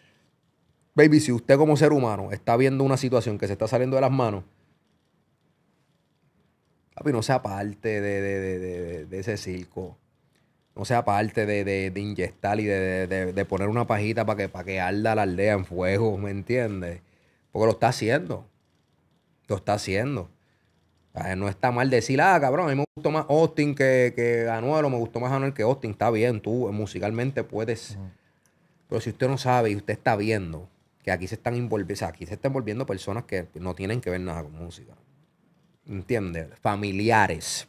Baby, si usted como ser humano está viendo una situación que se está saliendo de las manos, papi, no sea parte de, de ese circo. No sea parte de, inyectar y de, poner una pajita para que, para que arda la aldea en fuego, ¿me entiendes? Porque lo está haciendo. Lo está haciendo. No está mal decir, ah, cabrón, a mí me gustó más Austin que, que Anuel me gustó más Anuel que Austin. Está bien, tú eh, musicalmente puedes. Pero si usted no sabe y usted está viendo que aquí se están envolviendo, aquí se están personas que no tienen que ver nada con música. ¿Entiendes? Familiares.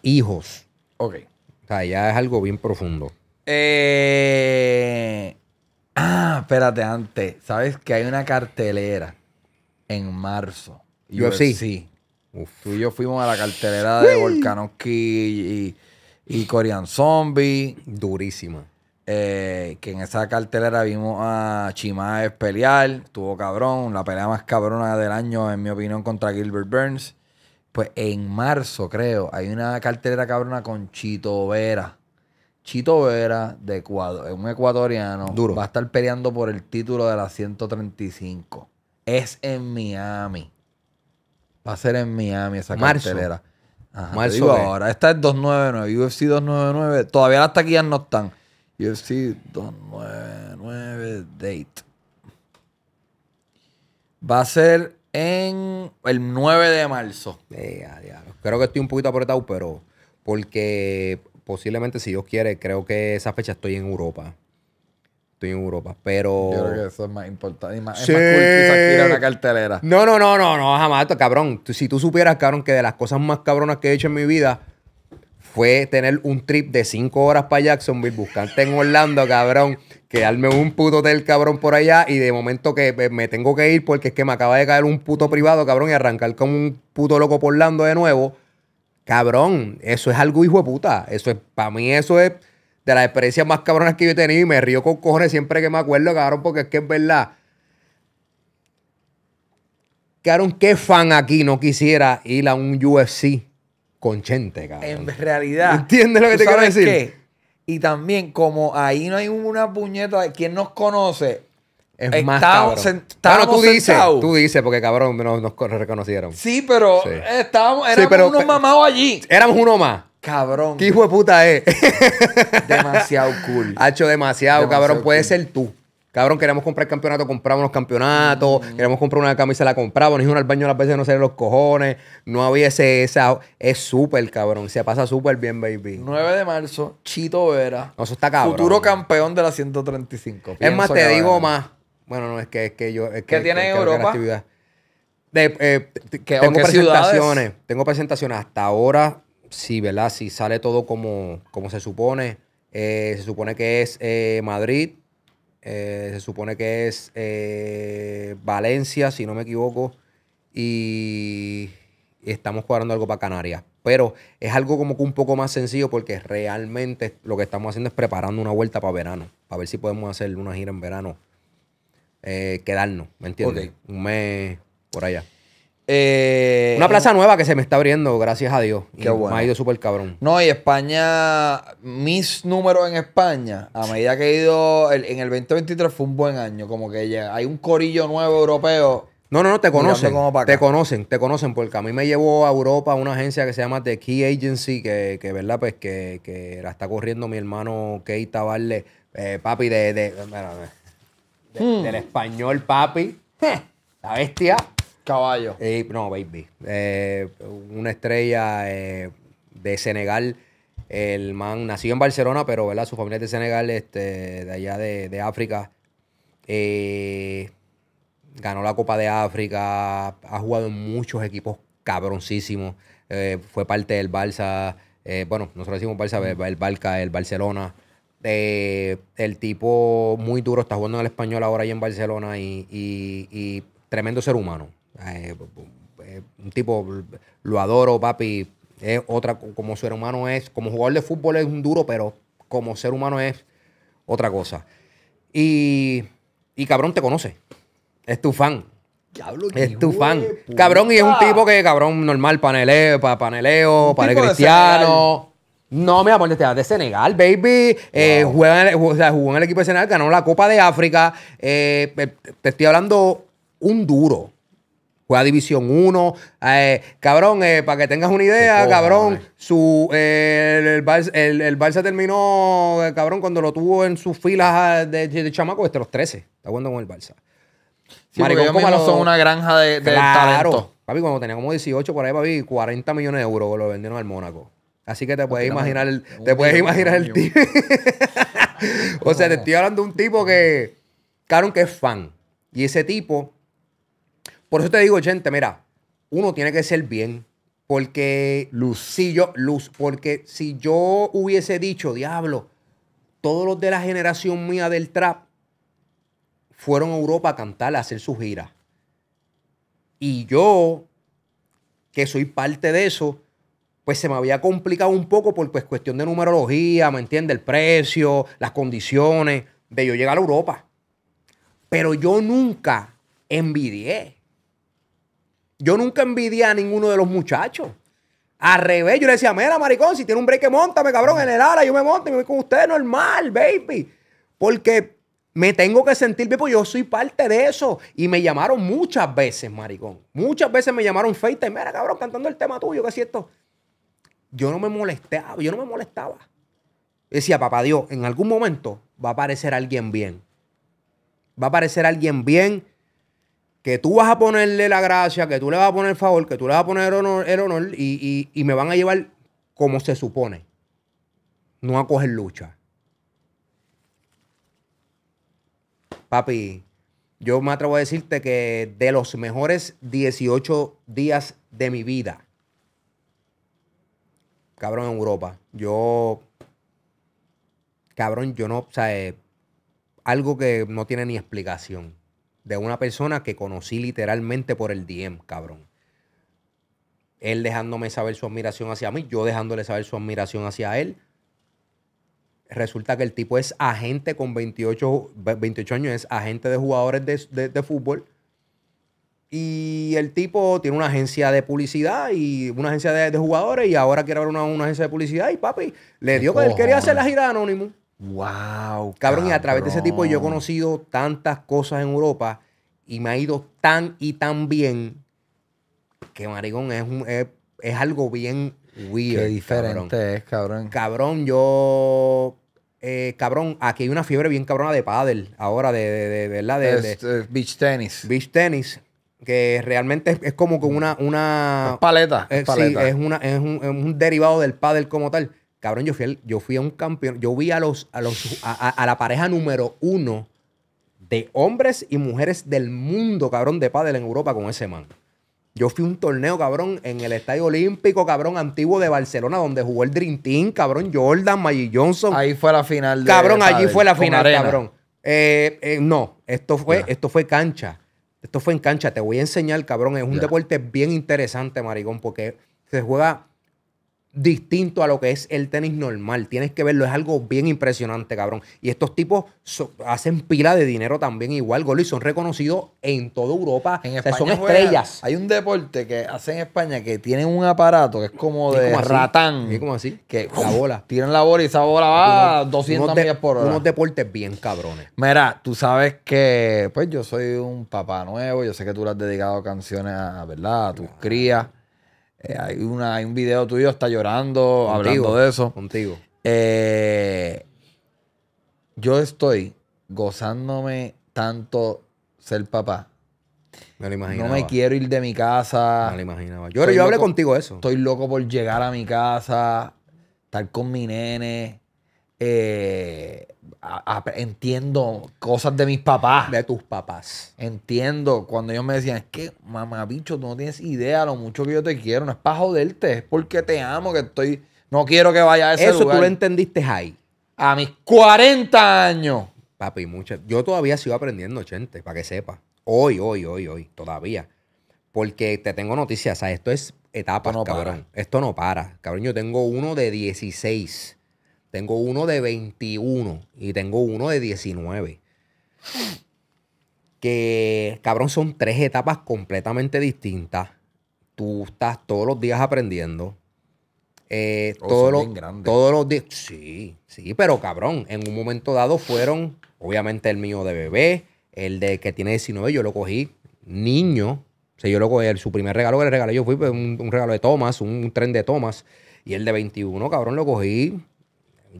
Hijos. Ok. O sea, ya es algo bien profundo. Eh, ah, espérate, antes. ¿Sabes que hay una cartelera en marzo? sí, sí. Tú y yo fuimos a la cartelera de Volcanoski y, y, Zombie. Durísima. Eh, que en esa cartelera vimos a Chimaev pelear. Estuvo cabrón. La pelea más cabrona del año, en mi opinión, contra Gilbert Burns. Pues en marzo, creo, hay una cartelera cabrona con Chito Vera. Chito Vera, de Ecuador, un ecuatoriano, Duro. va a estar peleando por el título de la 135. Es en Miami. Va a ser en Miami esa Marzo. cartelera. Ajá, Marzo, ahora, esta es 299, UFC 299. Todavía las taquillas no están. UFC 299 date. Va a ser en el 9 de marzo. Creo que estoy un poquito apretado, pero porque posiblemente si Dios quiere, creo que esa fecha estoy en Europa estoy en Europa. Pero. Yo creo que eso es más importante. Es más cool que ir una cartelera. No, no, no, no, no, jamás, cabrón. Si tú supieras, cabrón, que de las cosas más cabronas que he hecho en mi vida fue tener un trip de cinco horas para Jacksonville, buscarte en Orlando, cabrón, quedarme un puto hotel, cabrón, por allá y de momento que me tengo que ir porque es que me acaba de caer un puto privado, cabrón, y arrancar con un puto loco por Orlando de nuevo. Cabrón, eso es algo hijo de puta. Eso es, para mí eso es de las experiencias más cabronas que yo he tenido y me río con cojones siempre que me acuerdo, cabrón, porque es que es verdad. Cabrón, ¿qué fan aquí no quisiera ir a un UFC con Chente, cabrón? En realidad. ¿Entiendes lo que te quiero decir? Y también, como ahí no hay una puñeta de quien nos conoce, es más cabrón. tú dices, tú dices, porque cabrón nos, reconocieron. Sí, pero estábamos, éramos sí, pero, unos mamados allí. Éramos uno más. Cabrón. ¿Qué hijo de puta es? demasiado cool. Hacho, demasiado, demasiado cabrón. Puede ser tú. Cabrón, queremos comprar campeonato, compramos los campeonatos. Mm. Queremos comprar una camisa, la compramos. Ni uno al baño las veces, no se los cojones. No había ese, esa. Es súper, cabrón. Se pasa súper bien, baby. 9 de marzo, Chito Vera. No, eso está cabrón. Futuro campeón de la 135. es más, te digo más. Bueno, no, es que, yo. Es que, eh, ¿Qué tiene Europa? tengo presentaciones. Tengo presentaciones hasta ahora si, ¿verdad? si sale todo como, como se supone, eh, se supone que es eh, Madrid, eh, se supone que es Valencia, si no me equivoco, y estamos jugando algo para Canarias. Pero es algo como que un poco más sencillo porque realmente lo que estamos haciendo es preparando una vuelta para verano, para ver si podemos hacer una gira en verano, quedarnos, ¿me entiendes? Un mes por allá. Eh, una plaza nueva que se me está abriendo, gracias a Dios. Qué bueno. Me ha ido súper cabrón. No, y España, mis números en España, a medida que he ido, en el 2023 fue un buen año, como que ya hay un corillo nuevo europeo no, no, no, te conocen. Te conocen, te conocen, porque a mí me llevó a Europa una agencia que se llama The Key Agency, que, ¿verdad? Pues que, que, la está corriendo mi hermano Keita Barle. Eh, papi de, de, hmm. del español, papi. La bestia. Caballo. no, baby. Eh, una estrella eh, de Senegal. El man nació en Barcelona, pero su familia es de Senegal, este, de allá de, África. Eh, ganó la Copa de África. Ha jugado en muchos equipos cabroncísimos. fue parte del Barça. bueno, nosotros decimos Barça, el Barca, el Barcelona. el tipo muy duro, está jugando en el español ahora ahí en Barcelona y tremendo ser humano. Eh, eh, un tipo, lo adoro, papi. Es otra, como ser humano es, como jugador de fútbol es un duro, pero como ser humano es otra cosa. Y, cabrón te conoce. Es tu fan. es tu fan. Cabrón, y es un tipo que, cabrón, normal, paneleo, para paneleo, para cristiano. No, mira, ponte de Senegal, baby. Eh, juega, jugó en el equipo de Senegal, ganó la Copa de África. te estoy hablando un duro. Juega División 1. Eh, cabrón, eh, para que tengas una idea, cabrón, su, el, el, Barça, terminó, eh, cabrón, cuando lo tuvo en sus filas ah, de, de, chamaco desde los 13. Está jugando con el Barça. Maricón, los, son una granja de, claro, talento. Papi, cuando tenía como 18 por ahí, papi, 40 millones de euros lo vendieron al Mónaco. Así que te puedes imaginar te puedes imaginar el tipo. o sea, te estoy hablando de un tipo que, Claro, que es fan. Y ese tipo por eso te digo, gente, mira, uno tiene que ser bien. Porque. Si yo, luz. Porque si yo hubiese dicho, diablo, todos los de la generación mía del trap fueron a Europa a cantar, a hacer sus giras. Y yo, que soy parte de eso, pues se me había complicado un poco por pues, cuestión de numerología, ¿me entiendes? El precio, las condiciones de yo llegar a Europa. Pero yo nunca envidié yo nunca envidié a ninguno de los muchachos. Al revés, yo le decía, mira, maricón, si tiene un break, montame, cabrón, en el ala, yo me monto y me voy con usted, normal, baby. Porque me tengo que sentir bien, porque yo soy parte de eso. Y me llamaron muchas veces, maricón. Muchas veces me llamaron feita y mira, cabrón, cantando el tema tuyo, ¿qué es cierto? Yo no me molestaba, yo no me molestaba. Decía, papá Dios, en algún momento va a aparecer alguien bien. Va a aparecer alguien bien que tú vas a ponerle la gracia, que tú le vas a poner el favor, que tú le vas a poner el honor, y, me van a llevar como se supone. No a coger lucha. Papi, yo me atrevo a decirte que de los mejores 18 días de mi vida, cabrón, en Europa, yo, cabrón, yo no, o sea, eh, algo que no tiene ni explicación de una persona que conocí literalmente por el DM, cabrón. Él dejándome saber su admiración hacia mí, yo dejándole saber su admiración hacia él. Resulta que el tipo es agente con 28, 28 años, es agente de jugadores de, fútbol. Y el tipo tiene una agencia de publicidad y una agencia de, jugadores y ahora quiere abrir una, una, agencia de publicidad y papi le dio que él quería hacer la gira de Wow. Cabrón, y a través de ese tipo yo he conocido tantas cosas en Europa y me ha ido tan y tan bien que, maricón, es, es, algo bien weird. Qué diferente cabrón. es, cabrón. Cabrón, yo. Eh, cabrón, aquí hay una fiebre bien cabrona de pádel ahora, de, ¿verdad? De, eh, beach tennis. Beach tennis. Que realmente es, como con una. una paleta. Es, eh, paleta. es, una, es, un, un derivado del pádel como tal. Cabrón, yo fui, a un campeón. Yo vi a, los, a, la pareja número uno de hombres y mujeres del mundo, cabrón, de pádel en Europa con ese man. Yo fui a un torneo, cabrón, en el Estadio Olímpico, cabrón, antiguo de Barcelona, donde jugó el Dream Team, cabrón, Jordan, y Johnson. Ahí fue la final. De, cabrón, allí fue la final, cabrón. Eh, eh, no, esto fue, esto fue cancha. Esto fue en cancha. Te voy a enseñar, cabrón. Es un deporte bien interesante, maricón, porque se juega distinto a lo que es el tenis normal. Tienes que verlo, es algo bien impresionante, cabrón. Y estos tipos hacen pila de dinero también igual, Y son reconocidos en toda Europa. En son estrellas. Hay un deporte que hacen en España que tienen un aparato que es como de como y ratán. como así? Que la bola. Tiran la bola y esa bola va a 200 millas por hora. Unos deportes bien cabrones. Mira, tú sabes que pues yo soy un papá nuevo, yo sé que tú le has dedicado canciones a, ¿verdad? a tus crías. Eh, hay, una, hay un video tuyo, está llorando, hablando de eso. Contigo. Eh, yo estoy gozándome tanto ser papá. Me lo No me quiero ir de mi casa. Me lo imaginaba. Yo, yo hablé contigo eso. Estoy loco por llegar a mi casa, estar con mi nene. Eh, entiendo cosas de mis papás. De tus papás. Entiendo cuando ellos me decían, es que mamá bicho, tú no tienes idea lo mucho que yo te quiero. No es para joderte, es porque te amo, que estoy. No quiero que vayas a ese Eso tú lo entendiste ahí. A mis 40 años. Papi, muchas. Yo todavía sigo aprendiendo, gente, para que sepa. Hoy, hoy, hoy, hoy, todavía. Porque te tengo noticias, esto es etapa no cabrón. Esto no para. Cabrón, yo tengo uno de 16 tengo uno de 21 y tengo uno de 19. Que, cabrón, son tres etapas completamente distintas. Tú estás todos los días aprendiendo. Eh, oh, todos, los, todos los días. Sí, sí, pero cabrón, en un momento dado fueron, obviamente, el mío de bebé, el de que tiene 19, yo lo cogí niño. O sea, yo lo cogí, su primer regalo que le regalé yo fui pues, un, regalo de Thomas, un, tren de Thomas. Y el de 21, cabrón, lo cogí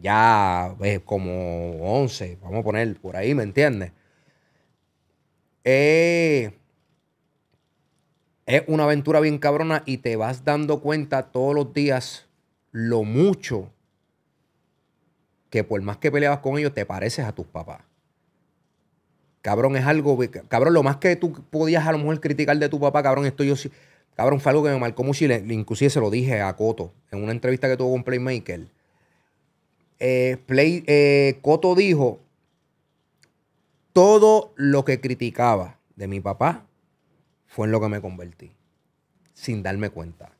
ya eh, como 11, vamos a poner por ahí, ¿me entiendes? Eh, es una aventura bien cabrona y te vas dando cuenta todos los días lo mucho que por más que peleabas con ellos, te pareces a tus papás. Cabrón, es algo. Cabrón, lo más que tú podías a lo mejor criticar de tu papá, cabrón, esto yo sí... Cabrón, fue algo que me marcó mucho y inclusive se lo dije a Coto en una entrevista que tuvo con Playmaker. Eh, Play, eh, Coto dijo, todo lo que criticaba de mi papá fue en lo que me convertí, sin darme cuenta.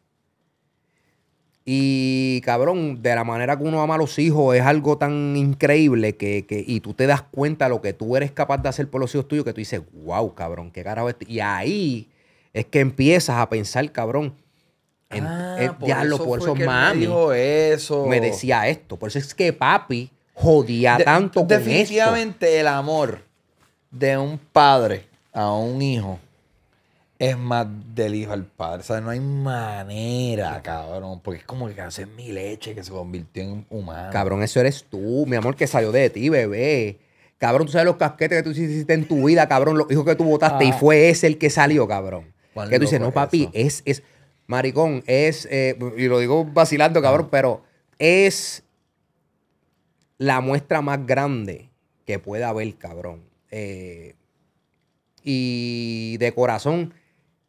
Y cabrón, de la manera que uno ama a los hijos es algo tan increíble que, y tú te das cuenta de lo que tú eres capaz de hacer por los hijos tuyos que tú dices, wow, cabrón, qué carajo Y ahí es que empiezas a pensar, cabrón, en, ah, por eso lo mami. Me dijo eso. Me decía esto. Por eso es que papi jodía tanto con Definitivamente el amor de un padre a un hijo es más del hijo al padre. O sea, no hay manera, cabrón. Porque es como que hace mi leche que se convirtió en humano. Cabrón, eso eres tú, mi amor, que salió de ti, bebé. Cabrón, tú sabes los casquetes que tú hiciste en tu vida, cabrón, los hijos que tú votaste y ah. fue ese el que salió, cabrón. Que tú dices, no, papi, es maricón, es, eh, y lo digo vacilando, cabrón, pero es la muestra más grande que pueda haber, cabrón. Eh, y de corazón,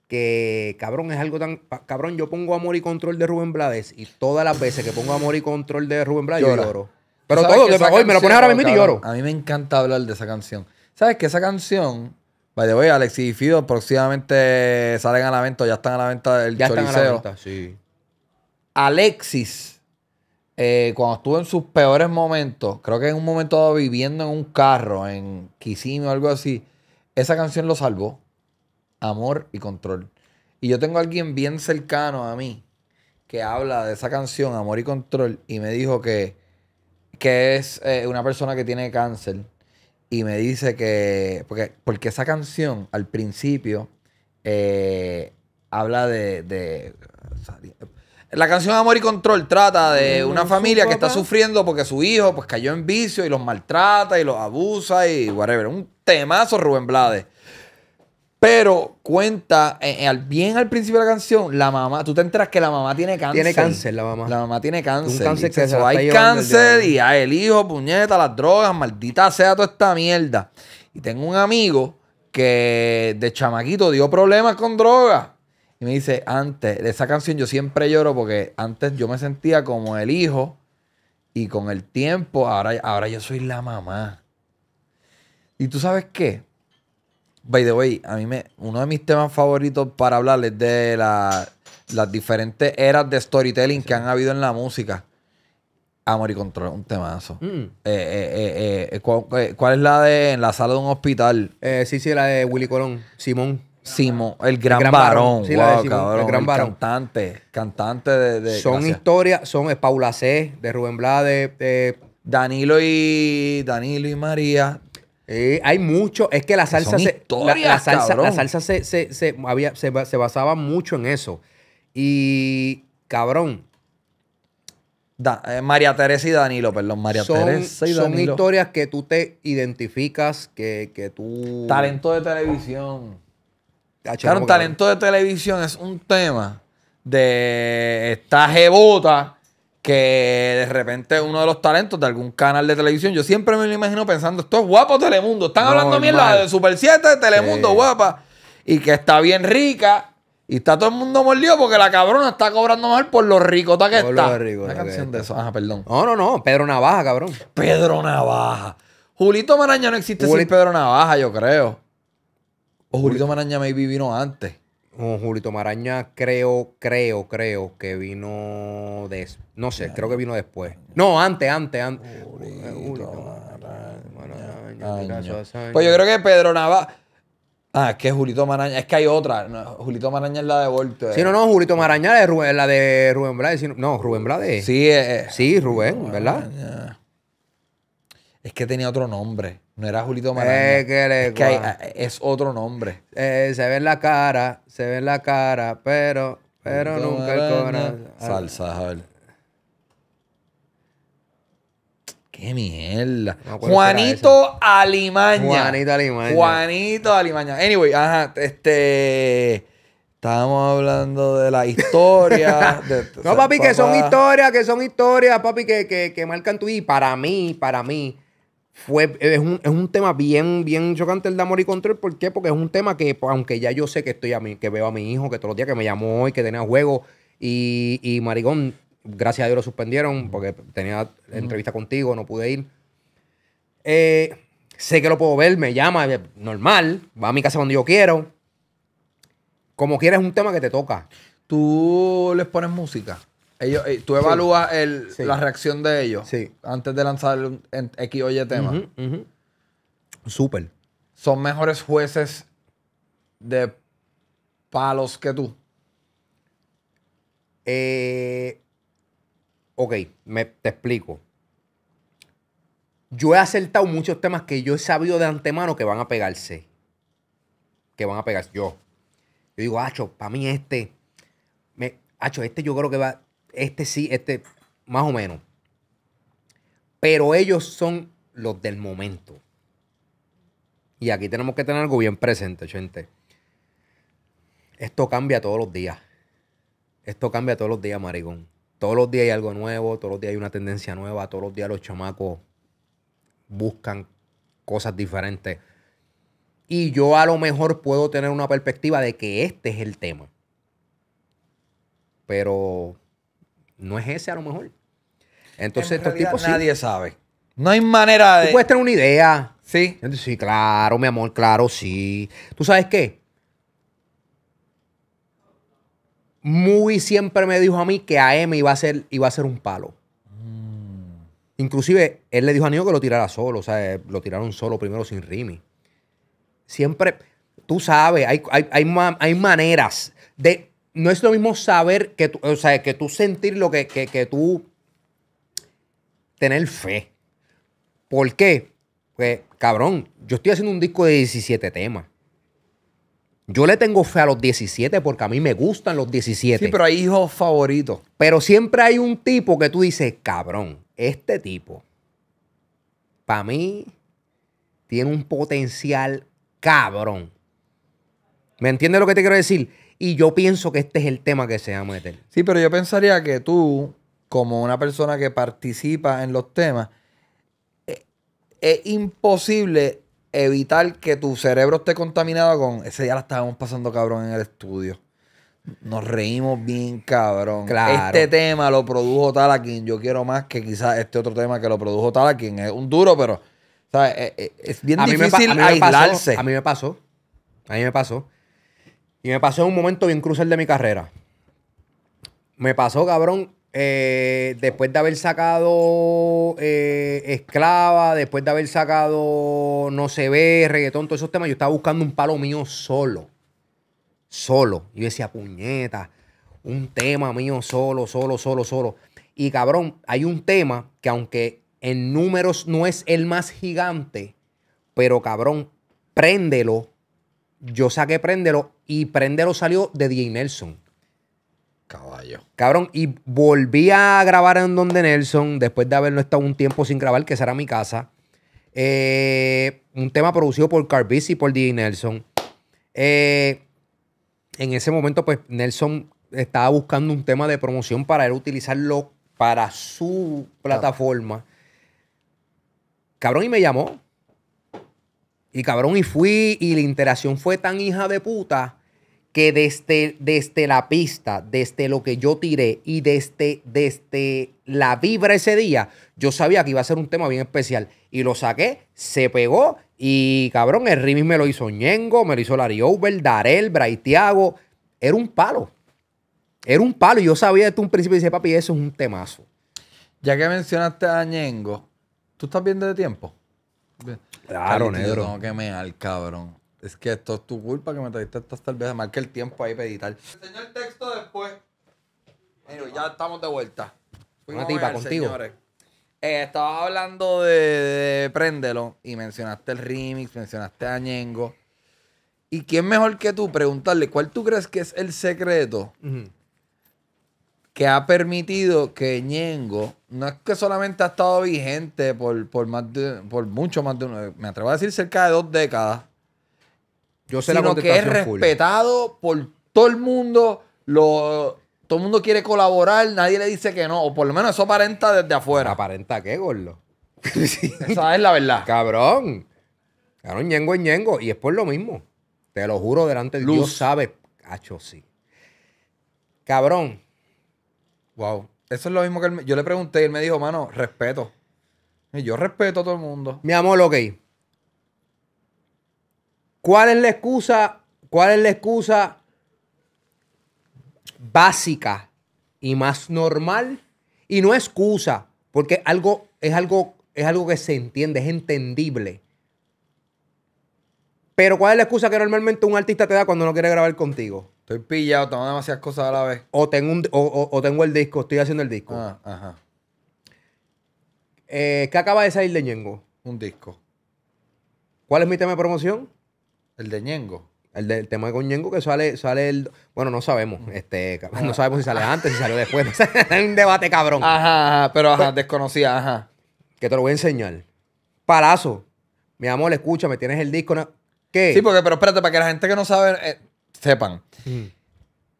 que cabrón es algo tan. Cabrón, yo pongo amor y control de Rubén Blades y todas las veces que pongo amor y control de Rubén Blades, yo lloro. Pero todo, me lo pones ahora mismo y lloro. A mí me encanta hablar de esa canción. ¿Sabes que esa canción By the way, y Fido próximamente salen a la venta, ya están a la venta del ya Están a la venta, sí. Alexis, eh, cuando estuvo en sus peores momentos, creo que en un momento viviendo en un carro, en Kissimmee o algo así, esa canción lo salvó. Amor y control. Y yo tengo a alguien bien cercano a mí que habla de esa canción, Amor y Control, y me dijo que, que es eh, una persona que tiene cáncer y me dice que. Porque, porque esa canción al principio eh, habla de, La canción Amor y Control trata de mm, una familia que está sufriendo porque su hijo pues cayó en vicio y los maltrata y los abusa y whatever. Un temazo, Rubén Blades. Pero cuenta, eh, eh, bien al principio de la canción, la mamá, tú te enteras que la mamá tiene cáncer. Tiene cáncer la mamá. La mamá tiene cáncer. Un cáncer que se Hay cáncer y hay ah, el hijo, puñeta, las drogas, maldita sea toda esta mierda. Y tengo un amigo que de chamaquito dio problemas con drogas. Y me dice, antes, de esa canción yo siempre lloro porque antes yo me sentía como el hijo y con el tiempo, ahora, ahora yo soy la mamá. ¿Y tú sabes qué? by the way, a mí me, uno de mis temas favoritos para hablarles de las diferentes eras de storytelling que han habido en la música. Amor y control, un temazo. Mm. Eh, eh, eh, ¿cuál, es la de en la sala de un hospital? sí, sí, la de Willy Colón, Simón. Simón, el gran, varón. Sí, el gran varón. Cantante, cantante de. son historias, son Paula C, de Rubén Blades, de, Danilo y Danilo y María, eh, hay mucho. Es que la salsa se. La, salsa, la salsa se, se, basaba mucho en eso. Y cabrón. Eh, María Teresa y Danilo, perdón, María Teresa Son historias que tú te identificas, que, que tú. Talento de televisión. claro, talento de televisión es un tema de esta jebota que de repente uno de los talentos de algún canal de televisión, yo siempre me lo imagino pensando, esto es guapo Telemundo, están hablando mierda de Super 7, Telemundo guapa, y que está bien rica, y está todo el mundo molido porque la cabrona está cobrando mal por lo rico que está. Una canción de eso, ajá, ah, perdón. No, no, no, Pedro Navaja, cabrón. Pedro Navaja. Julito Maraña no existe sin Pedro Navaja, yo creo. O Julito Maraña maybe vino antes. Julito Maraña creo, creo, creo que vino de... No sé, creo que vino después. No, antes, antes, antes. Julito Maraña. Este pues yo creo que Pedro Nava... Ah, es que Julito Maraña, es que hay otra. Julito Maraña es la de Volto. Sí, no, no, Julito Maraña es la de Rubén, la de Rubén Blades. No, Rubén Blades. Sí, eh, eh. Rubén, ¿verdad? Es que tenía otro nombre. No era Julito Maraña. Eh, es, otro nombre. Eh, se ve en la cara, se ve en la cara, pero, pero nunca el corazón. Salsa, ver ¡Qué mierda! Juanito Alimaña. Juanito Alimaña. Juanito Alimaña. Anyway, ajá, este... Estábamos hablando de la historia. no, papi, que son historias, que son historias, papi, que, que, que marcan tu Y para mí, para mí, es un, tema bien, bien chocante el de amor y control. ¿Por qué? Porque es un tema que, pues, aunque ya yo sé que estoy a mí, que veo a mi hijo, que todos los días que me llamó hoy, que tenía juego, y, y gracias a Dios lo suspendieron, porque tenía entrevista contigo, no pude ir. Eh, sé que lo puedo ver, me llama, normal, va a mi casa donde yo quiero. Como quieras, es un tema que te toca. ¿Tú les pones música? Eh, tú evalúas la reacción de ellos antes de lanzar un X o tema. Súper. Son mejores jueces de palos que tú. Eh, ok, me, te explico. Yo he acertado muchos temas que yo he sabido de antemano que van a pegarse. Que van a pegarse. Yo. Yo digo, Acho, para mí este. Me, Acho, este yo creo que va este sí, este más o menos. Pero ellos son los del momento. Y aquí tenemos que tener algo bien presente, gente. Esto cambia todos los días. Esto cambia todos los días, marigón Todos los días hay algo nuevo, todos los días hay una tendencia nueva, todos los días los chamacos buscan cosas diferentes. Y yo a lo mejor puedo tener una perspectiva de que este es el tema. Pero no es ese a lo mejor. Entonces, en estos tipos Nadie sabe. No hay manera de. Tú puedes una idea. Sí. Sí, claro, mi amor, claro, sí. ¿Tú sabes qué? Muy siempre me dijo a mí que iba a ser, iba a ser un palo. Mm. Inclusive, él le dijo a Nio que lo tirara solo. O sea, lo tiraron solo primero sin Rimi. Siempre, tú sabes, hay maneras. De, no es lo mismo saber que tú, o sea, que tú sentir lo que, que, tú tener fe. ¿Por qué? Pues, cabrón, yo estoy haciendo un disco de 17 temas. Yo le tengo fe a los 17 porque a mí me gustan los 17. Sí, pero hay hijos favoritos. Pero siempre hay un tipo que tú dices, cabrón, este tipo, para mí, tiene un potencial cabrón. ¿Me entiendes lo que te quiero decir? Y yo pienso que este es el tema que se va a meter. Sí, pero yo pensaría que tú, como una persona que participa en los temas, e, es, imposible evitar que tu cerebro esté contaminado con ese ya la estábamos pasando cabrón en el estudio. Nos reímos bien, cabrón. Claro. Este tema lo produjo tal yo quiero más que quizás este otro tema que lo produjo tal es un duro, pero ¿sabes? E, e, es, bien a difícil mí Pasó, a mí me pasó. A mí me pasó. Y me pasó en un momento bien crucial de mi carrera. Me pasó, cabrón, eh, después de haber sacado eh, Esclava, después de haber sacado No se ve, reggaetón, todos esos temas, yo estaba buscando un palo mío solo. Solo. yo decía, puñeta, un tema mío solo, solo, solo, solo. Y cabrón, hay un tema que aunque en números no es el más gigante, pero cabrón, préndelo yo saqué Préndelo y Préndelo salió de DJ Nelson. Caballo. Cabrón, y volví a grabar en Donde Nelson después de haberlo estado un tiempo sin grabar, que será mi casa. Eh, un tema producido por Carbis y por DJ Nelson. Eh, en ese momento, pues Nelson estaba buscando un tema de promoción para él utilizarlo para su plataforma. Cabrón, y me llamó. Y cabrón, y fui, y la interacción fue tan hija de puta que desde, desde la pista, desde lo que yo tiré y desde, desde la vibra ese día, yo sabía que iba a ser un tema bien especial. Y lo saqué, se pegó y cabrón, el remix me lo hizo Ñengo, me lo hizo Larry Over, Darel, Braithiago. Era un palo. Era un palo. Y yo sabía desde un principio y dije, papi, eso es un temazo. Ya que mencionaste a Ñengo, ¿tú estás viendo de tiempo? Claro, negro. tengo que cabrón. Es que esto es tu culpa que me trajiste estas cervezas. que el tiempo ahí para tal. Enseñó el texto después. ya estamos de vuelta. Una tipa contigo. Eh, estabas hablando de, de, Préndelo y mencionaste el remix, mencionaste a Ñengo. ¿Y quién mejor que tú preguntarle cuál tú crees que es el secreto que ha permitido que Ñengo, no es que solamente ha estado vigente por, por, más por mucho más de me atrevo a decir cerca de dos décadas, Yo sé sino que es respetado por todo el mundo, lo, todo el mundo quiere colaborar, nadie le dice que no, o por lo menos eso aparenta desde afuera. ¿Aparenta qué, gordo? Esa es la verdad. Cabrón. Cabrón, Ñengo es Ñengo, y es por lo mismo. Te lo juro, delante de Dios sabes, cacho, sí. Cabrón, Wow. Eso es lo mismo que yo le pregunté y él me dijo, mano, respeto. yo respeto a todo el mundo. Mi amor, ok. ¿Cuál es la excusa? ¿Cuál es la excusa básica y más normal? Y no excusa, porque algo, es, algo, es algo que se entiende, es entendible. Pero ¿cuál es la excusa que normalmente un artista te da cuando no quiere grabar contigo? Estoy pillado, tengo demasiadas cosas a la vez. O tengo, tengo el disco, estoy haciendo el disco. Ah, ajá. Eh, ¿Qué acaba de salir de Ñengo? Un disco. ¿Cuál es mi tema de promoción? El de Ñengo. El, del tema de con Ñengo que sale, sale el. Bueno, no sabemos. Este, ah. no sabemos si sale antes, si sale después. Es un debate cabrón. Ajá, pero ajá, desconocida, ajá. Que te lo voy a enseñar. Palazo. Mi amor, escúchame, tienes el disco. ¿Qué? Sí, porque, pero espérate, para que la gente que no sabe. Eh, sepan. Mm.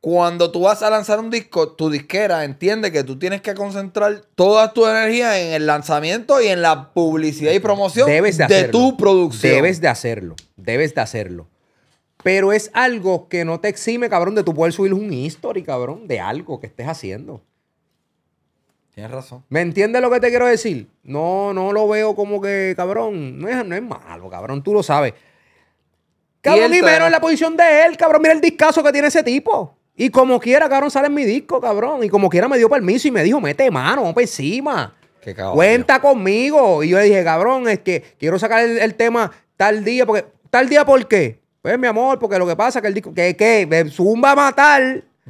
Cuando tú vas a lanzar un disco, tu disquera entiende que tú tienes que concentrar toda tu energía en el lanzamiento y en la publicidad y promoción Debes de, tu producción. Debes de hacerlo. Debes de hacerlo. Pero es algo que no te exime, cabrón, de tu poder subir un history, cabrón, de algo que estés haciendo. Tienes razón. ¿Me entiendes lo que te quiero decir? No, no lo veo como que, cabrón, no es, no es malo, cabrón, tú lo sabes. Cabrón, y menos en la posición de él, cabrón. Mira el discazo que tiene ese tipo. Y como quiera, cabrón, sale en mi disco, cabrón. Y como quiera me dio permiso y me dijo, mete mano, vamos por encima. Qué cabrón. Cuenta conmigo. Y yo le dije, cabrón, es que quiero sacar el, tema tal día, porque. ¿Tal día por qué? Pues, mi amor, porque lo que pasa es que el disco. Que, que Zumba a matar. Mm.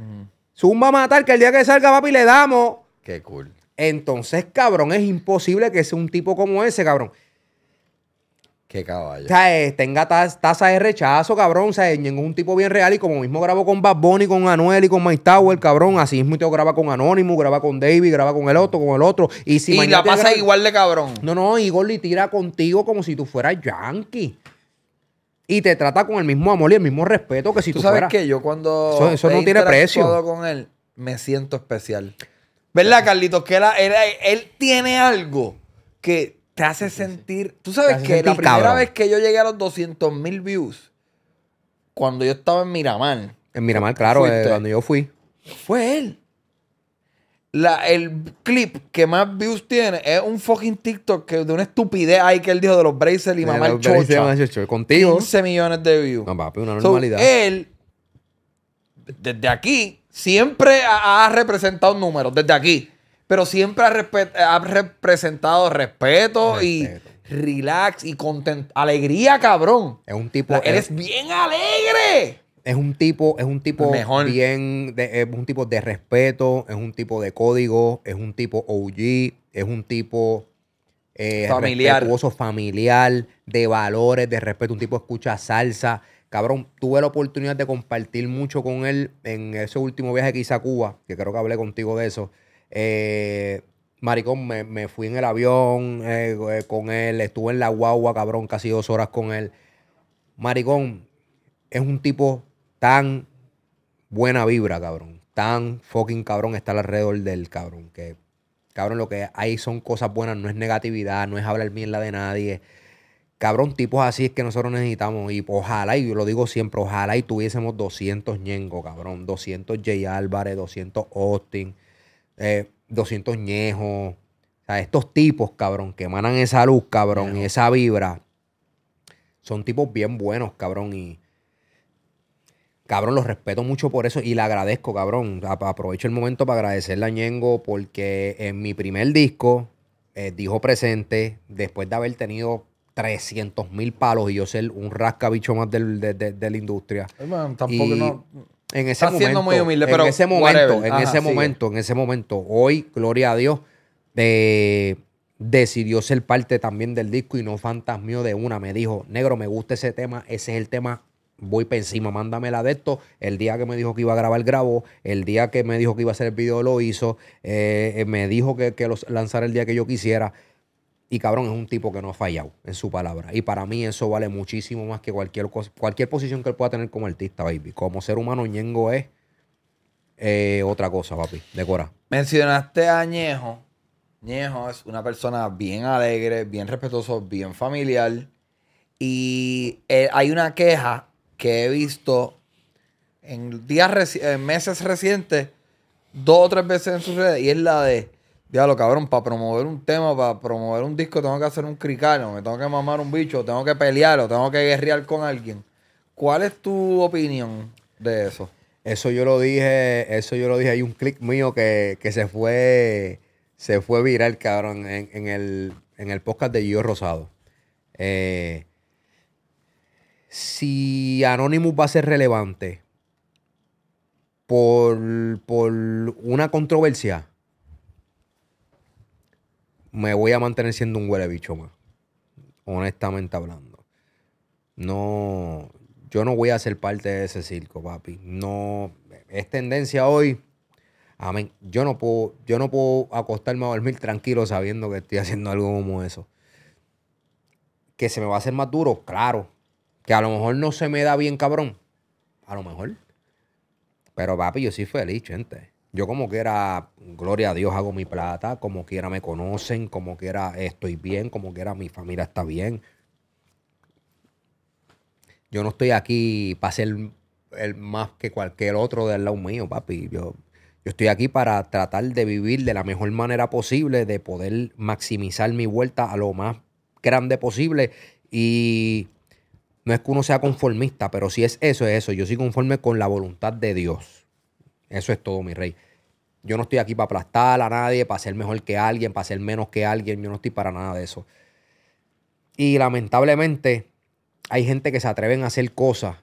Zoom Zumba a matar, que el día que salga, papi, le damos. Qué cool. Entonces, cabrón, es imposible que sea un tipo como ese, cabrón. Qué caballo. O sea, eh, tenga tasas tasa de rechazo, cabrón. O sea, en un tipo bien real. Y como mismo grabó con Bad Bunny, con Anuel y con Mike Tower, cabrón. Así mismo te graba con Anonymous, graba con David, graba con el otro, con el otro. Y si la pasa igual de cabrón. No, no, Igor le tira contigo como si tú fueras yankee. Y te trata con el mismo amor y el mismo respeto que si tú, Tú sabes que yo cuando Eso- no tiene precio. con él, me siento especial. ¿Verdad, Carlitos? Que él tiene algo que te hace sentir. Tú sabes que la primera vez que yo llegué a los 200 mil views, cuando yo estaba en Miramar. En Miramar, claro, eh, cuando yo fui. Fue él. La, el clip que más views tiene es un fucking TikTok que, de una estupidez ahí que él dijo de los braces y mamá el Contigo. 15 millones de views. No, papi, una normalidad. él, desde aquí, siempre ha representado números, desde aquí pero siempre ha, representado respeto, y relax y content alegría, cabrón. Es un tipo. eres bien alegre. Es un tipo, es un tipo bien, es un tipo de respeto, es un tipo de código, es un tipo OG, es un tipo eh, familiar. familiar, de valores, de respeto, un tipo escucha salsa. Cabrón, tuve la oportunidad de compartir mucho con él en ese último viaje que hice a Cuba, que creo que hablé contigo de eso. Eh, maricón, me, fui en el avión eh, eh, con él, estuve en la guagua, cabrón, casi dos horas con él. Maricón, es un tipo tan buena vibra, cabrón. Tan fucking cabrón estar alrededor del cabrón. Que, cabrón, lo que hay son cosas buenas, no es negatividad, no es hablar mierda de nadie. Cabrón, tipos así es que nosotros necesitamos. Y ojalá, y yo lo digo siempre, ojalá y tuviésemos 200 Ñengo, cabrón. 200 Jay Álvarez, 200 Austin. 200 eh, ñejos. O sea, estos tipos, cabrón, que emanan esa luz, cabrón, y esa vibra, son tipos bien buenos, cabrón, y cabrón, los respeto mucho por eso y le agradezco, cabrón. Aprovecho el momento para agradecerle a Ñengo porque en mi primer disco eh, dijo presente, después de haber tenido 300 mil palos y yo ser un rascabicho más de, la industria. tampoco no... En ese momento, muy humilde, pero en ese momento, en ese momento, en ese momento, hoy, gloria a Dios, decidió ser parte también del disco y no fantasmió de una. Me dijo, negro, me gusta ese tema, ese es el tema, voy para encima, mándame la de esto. El día que me dijo que iba a grabar, grabó. El día que me dijo que iba a hacer el video, lo hizo. Eh, eh, me dijo que, que lanzara el día que yo quisiera. Y cabrón, es un tipo que no ha fallado en su palabra. Y para mí eso vale muchísimo más que cualquier, cualquier posición que él pueda tener como artista, baby. Como ser humano, Ñengo es eh, otra cosa, papi, decora Mencionaste a Ñejo. Ñejo es una persona bien alegre, bien respetuoso, bien familiar. Y eh, hay una queja que he visto en días meses recientes, dos o tres veces en su redes, y es la de Diablo, cabrón, para promover un tema, para promover un disco, tengo que hacer un cricano, me tengo que mamar un bicho, tengo que pelearlo, tengo que guerrear con alguien. ¿Cuál es tu opinión de eso? Eso yo lo dije, eso yo lo dije, hay un clic mío que, se fue, se fue viral, cabrón, en, el, en el, podcast de Gio Rosado. Eh, si Anonymous va a ser relevante por, por una controversia, me voy a mantener siendo un huele bicho más. Honestamente hablando. No, yo no voy a ser parte de ese circo, papi. No, es tendencia hoy. Amén. Yo no puedo, yo no puedo acostarme a dormir tranquilo sabiendo que estoy haciendo algo como eso. Que se me va a hacer más duro, claro. Que a lo mejor no se me da bien, cabrón. A lo mejor. Pero papi, yo soy feliz, gente. Yo como quiera, gloria a Dios, hago mi plata, como quiera me conocen, como quiera estoy bien, como quiera mi familia está bien. Yo no estoy aquí para ser el más que cualquier otro del lado mío, papi. Yo, yo estoy aquí para tratar de vivir de la mejor manera posible, de poder maximizar mi vuelta a lo más grande posible. Y no es que uno sea conformista, pero si es eso, es eso. Yo soy conforme con la voluntad de Dios. Eso es todo, mi rey. Yo no estoy aquí para aplastar a nadie, para ser mejor que alguien, para ser menos que alguien. Yo no estoy para nada de eso. Y lamentablemente hay gente que se atreven a hacer cosas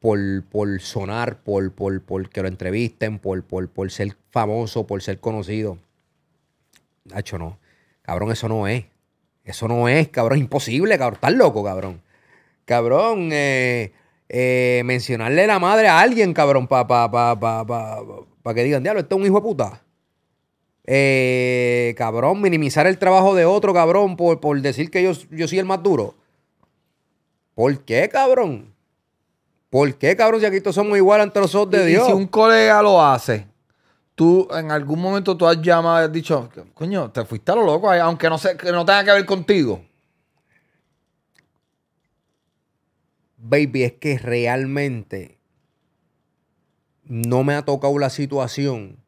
por, por sonar, por, por, por, que lo entrevisten, por, por, ser famoso, por ser conocido. Nacho, no. Cabrón, eso no es. Eso no es, cabrón. Imposible, cabrón. Estás loco, cabrón. Cabrón, eh, eh, mencionarle la madre a alguien, cabrón, para pa, pa, pa, pa, que digan, diablo, este es un hijo de puta. Eh, cabrón, minimizar el trabajo de otro, cabrón, por, por decir que yo, yo soy el más duro. ¿Por qué, cabrón? ¿Por qué, cabrón, si aquí todos somos iguales ante los ojos de Dios? si un colega lo hace, tú en algún momento tú has llamado y has dicho, coño, te fuiste a lo loco, aunque no, sé, que no tenga que ver contigo. baby, es que realmente no me ha tocado la situación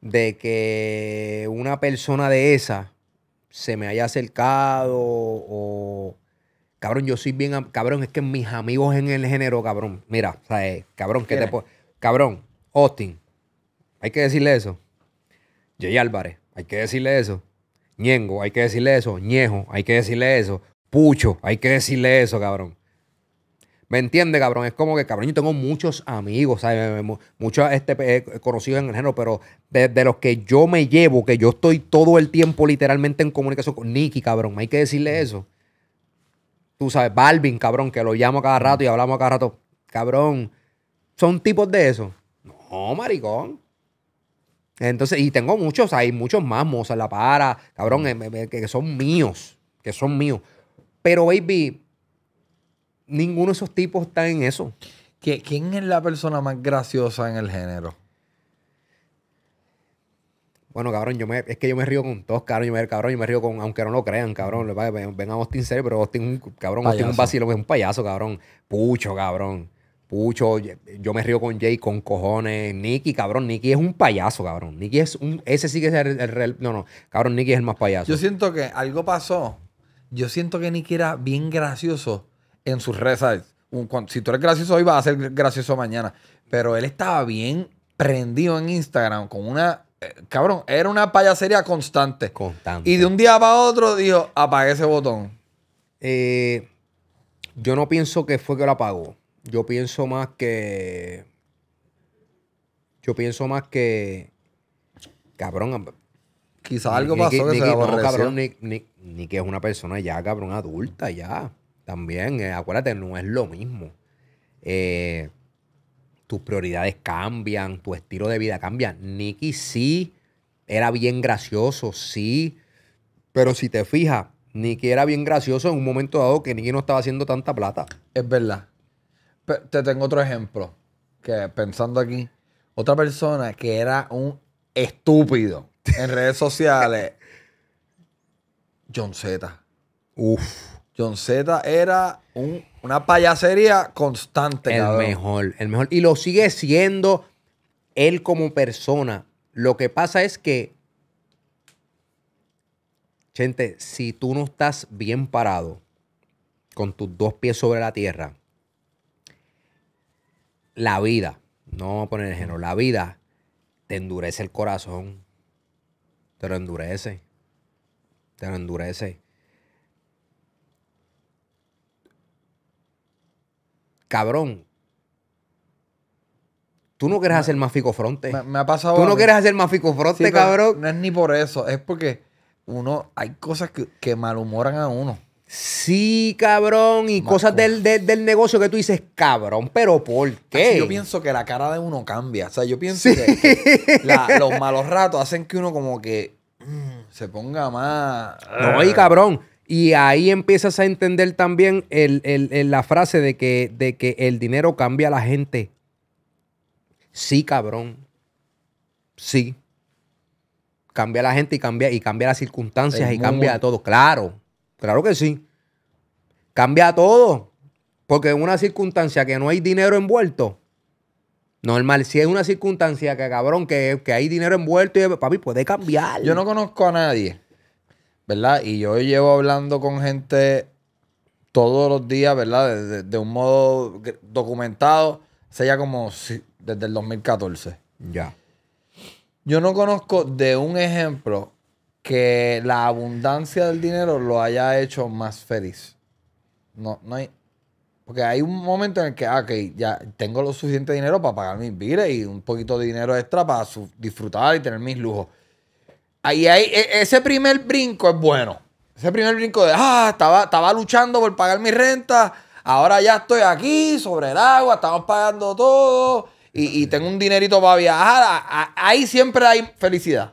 de que una persona de esa se me haya acercado o cabrón, yo soy bien, cabrón, es que mis amigos en el género, cabrón, mira, o sea, eh, cabrón, ¿qué te cabrón, Austin, hay que decirle eso. Jay Álvarez, hay que decirle eso. Ñengo, hay que decirle eso. Ñejo, hay que decirle eso. Pucho, hay que decirle eso, cabrón. ¿Me entiendes, cabrón? Es como que, cabrón, yo tengo muchos amigos, ¿sabes? Muchos este, eh, conocidos en el género, pero de, los que yo me llevo, que yo estoy todo el tiempo literalmente en comunicación con Nicky, cabrón, hay que decirle eso. Tú sabes, Balvin, cabrón, que lo llamo cada rato y hablamos cada rato. Cabrón, ¿son tipos de eso? No, maricón. Entonces, y tengo muchos, hay muchos más, Mozart La Para, cabrón, eh, eh, que son míos, que son míos. Pero, baby, ninguno de esos tipos está en eso. ¿Quién es la persona más graciosa en el género? Bueno, cabrón, yo me, es que yo me río con todos, cabrón. Yo me, cabrón, yo me río con, aunque no lo crean, cabrón. Ven a Austin serio, pero Austin, cabrón, Austin un es un payaso, cabrón. Pucho, cabrón. Pucho, yo me río con Jay, con cojones. Nicky, cabrón, Nicky es un payaso, cabrón. Nicky es un. Ese sí que es el, real. No, no, cabrón, Nicky es el más payaso. Yo siento que algo pasó. Yo siento que Nicky era bien gracioso en sus redes. si tú eres gracioso hoy, vas a ser gracioso mañana. Pero él estaba bien prendido en Instagram con una. Eh, cabrón, era una payasería constante. Constante. Y de un día para otro dijo: apague ese botón. Eh, yo no pienso que fue que lo apagó. Yo pienso más que. Yo pienso más que. Cabrón. Quizás algo pasó que se ni, que es una persona ya, cabrón, adulta, ya. También, eh, acuérdate, no es lo mismo. Eh, tus prioridades cambian, tu estilo de vida cambia. Nicky sí era bien gracioso, sí. Pero si te fijas, Nicky era bien gracioso en un momento dado que Nicky no estaba haciendo tanta plata. Es verdad. te tengo otro ejemplo. Que pensando aquí, otra persona que era un estúpido en redes sociales, John Z. Uf. John Z era una payasería constante. El mejor, el mejor. Y lo sigue siendo él como persona. Lo que pasa es que, gente, si tú no estás bien parado con tus dos pies sobre la tierra, la vida, no vamos a poner el género, la vida te endurece el corazón, te lo endurece, te lo endurece. cabrón, Tú no quieres hacer más fronte. Me, ha pasado. Tú no quieres hacer más fronte, cabrón. No es ni por eso, es porque uno hay cosas que, malhumoran a uno. Sí, cabrón, y cosas del, negocio que tú dices, cabrón, pero ¿por ah, qué? yo pienso que la cara de uno cambia. O sea, yo pienso que, los malos ratos hacen que uno como que mm, se ponga más. No, y cabrón, y ahí empiezas a entender también la frase de que, de que el dinero cambia a la gente. Sí, cabrón. Sí. Cambia a la gente y cambia, y cambia las circunstancias y cambia todo. Claro, claro que sí. Cambia todo. Porque en una circunstancia que no hay dinero envuelto, normal, si es una circunstancia que cabrón, que, hay dinero envuelto, papi, puede cambiar. Yo no conozco a nadie ¿verdad? Y yo llevo hablando con gente todos los días, ¿verdad? De, de, un modo documentado, sea como desde el 2014. Ya. Yo no conozco de un ejemplo que la abundancia del dinero lo haya hecho más feliz. No, no hay. Porque hay un momento en el que, ah, ok, ya tengo lo suficiente dinero para pagar mis biles y un poquito de dinero extra para disfrutar y tener mis lujos. Ahí, e, ese primer brinco es bueno. Ese primer brinco de, ah, estaba, luchando por pagar mi renta, ahora ya estoy aquí, sobre el agua, estamos pagando todo y, tengo un dinerito para viajar. ahí siempre hay felicidad.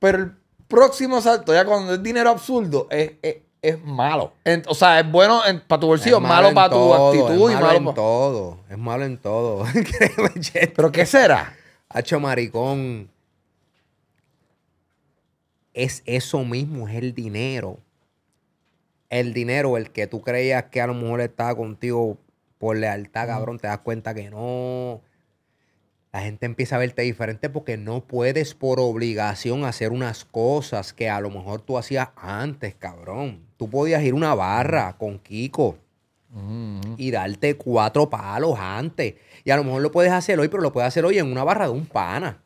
Pero el próximo salto, ya cuando es dinero absurdo, es, malo. o sea, es bueno para tu bolsillo, es malo, para tu actitud es malo en todo. Es malo en todo. Pero ¿qué será? Hacho maricón es eso mismo, es el dinero. El dinero, el que tú creías que a lo mejor estaba contigo por lealtad, cabrón, te das cuenta que no. La gente empieza a verte diferente porque no puedes por obligación hacer unas cosas que a lo mejor tú hacías antes, cabrón. Tú podías ir a una barra con Kiko y darte cuatro palos antes. Y a lo mejor lo puedes hacer hoy, pero lo puedes hacer hoy en una barra de un pana.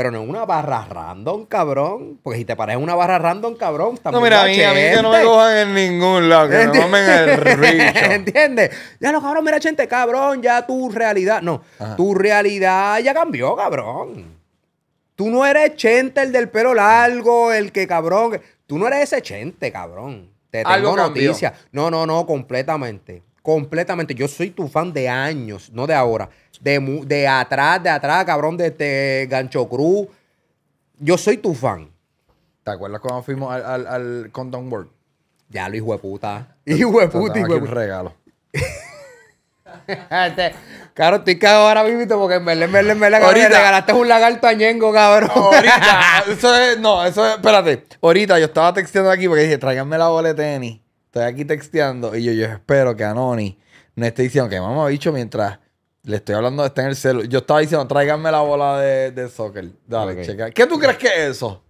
Pero no es una barra random, cabrón. Porque si te parece una barra random, cabrón, también. No, mira, a mí, que no me cojan en ningún lado, que no en el rico. ¿Entiendes? Ya no, cabrón, mira, chente, cabrón, ya tu realidad. No, tu realidad ya cambió, cabrón. Tú no eres Chente, el del pelo largo, el que cabrón. Tú no eres ese Chente, cabrón. Te tengo noticias. No, no, no, completamente. Completamente. Yo soy tu fan de años, no de ahora de, de atrás, de atrás, cabrón, de este Gancho Cruz. Yo soy tu fan. ¿Te acuerdas cuando fuimos al, al, World? Ya lo hijo de puta. Hijo de puta, hijo de puta. un regalo. claro, este, estoy cagado ahora mismo porque en verdad, en me en cabrón. le regalaste un lagarto a Ñengo, cabrón. Ahorita, eso es, no, eso es, espérate. Ahorita yo estaba texteando aquí porque dije, tráiganme la bola de tenis. Estoy aquí texteando y yo, yo espero que Anoni no esté diciendo que mamá bicho mientras le estoy hablando de está en el celo. Yo estaba diciendo, tráiganme la bola de, soccer. Dale, checa. ¿Qué tú crees que es eso?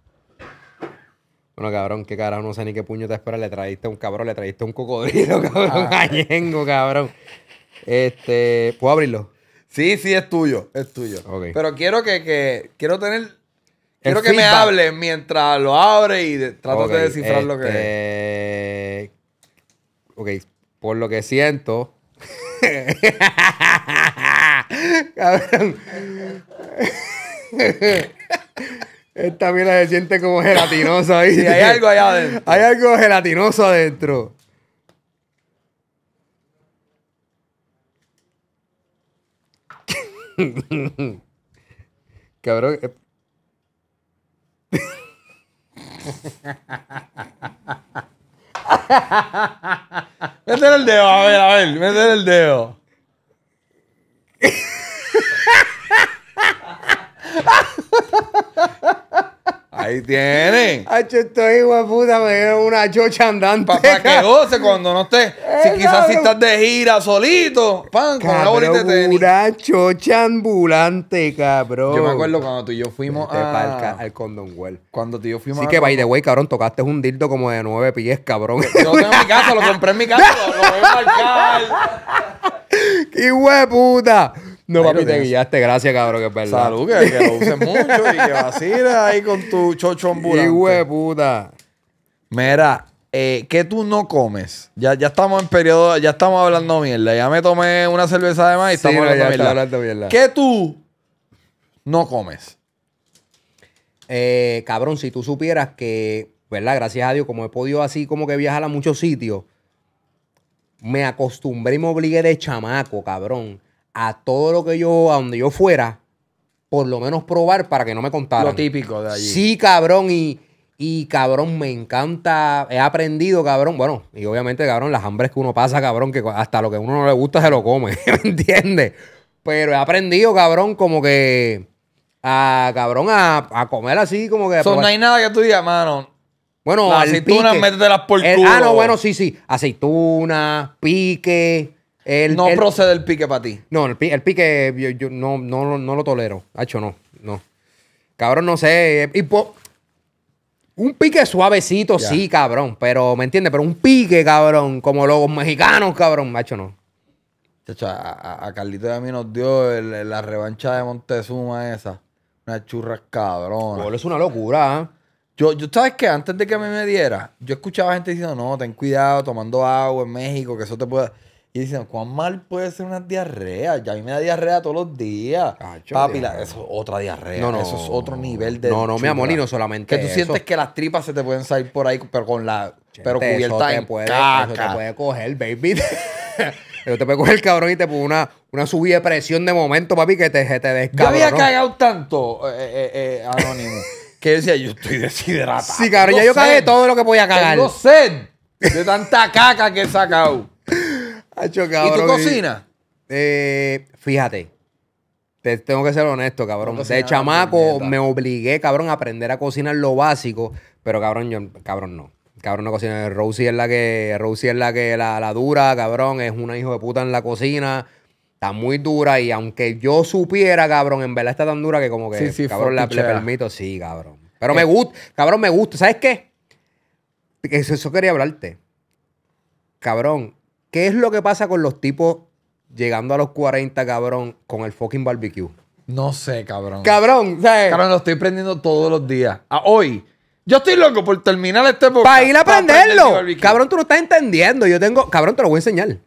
Bueno, cabrón, qué carajo, no sé ni qué puño te espera. Le trajiste a un cabrón, le trajiste un cocodrilo, cabrón, ah. cabrón. Este, ¿puedo abrirlo? Sí, sí, es tuyo, es tuyo. Pero quiero que, quiero tener, quiero que me hable mientras lo abre y trato de descifrar lo que es. Este, ok, por lo que siento, esta mira se siente como gelatinosa ahí. hay algo allá adentro. Hay algo gelatinoso adentro. Cabrón. Eh. Meter el dedo, a ver, a ver, meter el dedo. Ahí tienen. Hacho, estoy hijo puta, me dieron una chocha andante. Para que goce cuando no estés. Si eh, quizás si estás de gira solito, pan, con una bolita de tenis. Una chocha ambulante, cabrón. Yo me acuerdo cuando tú y yo fuimos a... Parca, al Condom World. Cuando tú y yo fuimos Sí que, by the way, cabrón, tocaste un dildo como de nueve pies, cabrón. Yo tengo en mi casa, lo compré en mi casa, lo, voy a marcar. ¡Qué hueputa! puta! No, papi, te guiaste. Gracias, cabrón, que es verdad. Salud, que, lo uses mucho y que vacilas ahí con tu chocho ambulante. Hijo de puta. Mira, eh, ¿qué tú no comes? Ya, ya estamos en periodo, ya estamos hablando mierda. Ya me tomé una cerveza de más y estamos hablando, mierda. hablando mierda. ¿Qué tú no comes? Eh, cabrón, si tú supieras que, ¿verdad? Gracias a Dios, como he podido así como que viajar a muchos sitios, me acostumbré y me obligué de chamaco, cabrón a todo lo que yo, a donde yo fuera, por lo menos probar para que no me contaran. Lo típico de allí. Sí, cabrón, y, cabrón, me encanta, he aprendido, cabrón, bueno, y obviamente, cabrón, las hambres que uno pasa, cabrón, que hasta lo que uno no le gusta se lo come, ¿me entiendes? Pero he aprendido, cabrón, como que a, cabrón, a, a comer así, como que... son no hay nada que tú digas, mano, bueno, aceitunas, métetelas por el, Ah, no, bueno, sí, sí. Aceitunas, pique, no procede el pique para ti. No, el, pique yo, no, no, no, lo tolero. Hacho, no, no. Cabrón, no sé. Eh, y un pique suavecito, sí, cabrón. Pero, ¿me entiendes? Pero un pique, cabrón, como los mexicanos, cabrón, macho, no. a, Carlito de a mí nos dio la revancha de Montezuma esa. Una churra cabrón. es una locura, ¿ah? Yo, yo, ¿sabes que Antes de que a me diera, yo escuchaba gente diciendo, no, ten cuidado tomando agua en México, que eso te pueda y dicen, ¿cuán mal puede ser una diarrea? Ya a mí me da diarrea todos los días. Cacho, Papi, eso es otra diarrea. No, no. Eso es otro nivel de. No, no, me mi amor, no solamente. Que tú sientes que las tripas se te pueden salir por ahí, pero con la. pero cubierta en puede, Eso te puede coger, baby. Yo te coger el cabrón y te pongo una, una subida de presión de momento, papi, que te, te descabrón. Yo había cagado tanto, eh, eh, eh, eh Anónimo, que decía, yo estoy deshidratado. Sí, cabrón, ya yo cagué todo lo que podía cagar. Tengo sé de tanta caca que he sacado. ¿Y tú cocinas? Eh, fíjate, te tengo que ser honesto, cabrón. de chamaco me obligué, cabrón, a aprender a cocinar lo básico, pero cabrón, yo, cabrón, no. Cabrón, no cocina. Rosie es la que, Rosie es la que, la, la dura, cabrón, es una hijo de puta en la cocina está muy dura y aunque yo supiera, cabrón, en verdad está tan dura que como que, sí, sí, cabrón, le, permito, sí, cabrón. Pero eh. me gusta, cabrón, me gusta. ¿Sabes qué? eso, quería hablarte. Cabrón, ¿Qué es lo que pasa con los tipos llegando a los 40, cabrón, con el fucking barbecue? No sé, cabrón. Cabrón, Cabrón, lo estoy prendiendo todos los días. A hoy. Yo estoy loco por terminar este podcast. Para ir a prenderlo. cabrón, tú no estás entendiendo. Yo tengo. Cabrón, te lo voy a enseñar.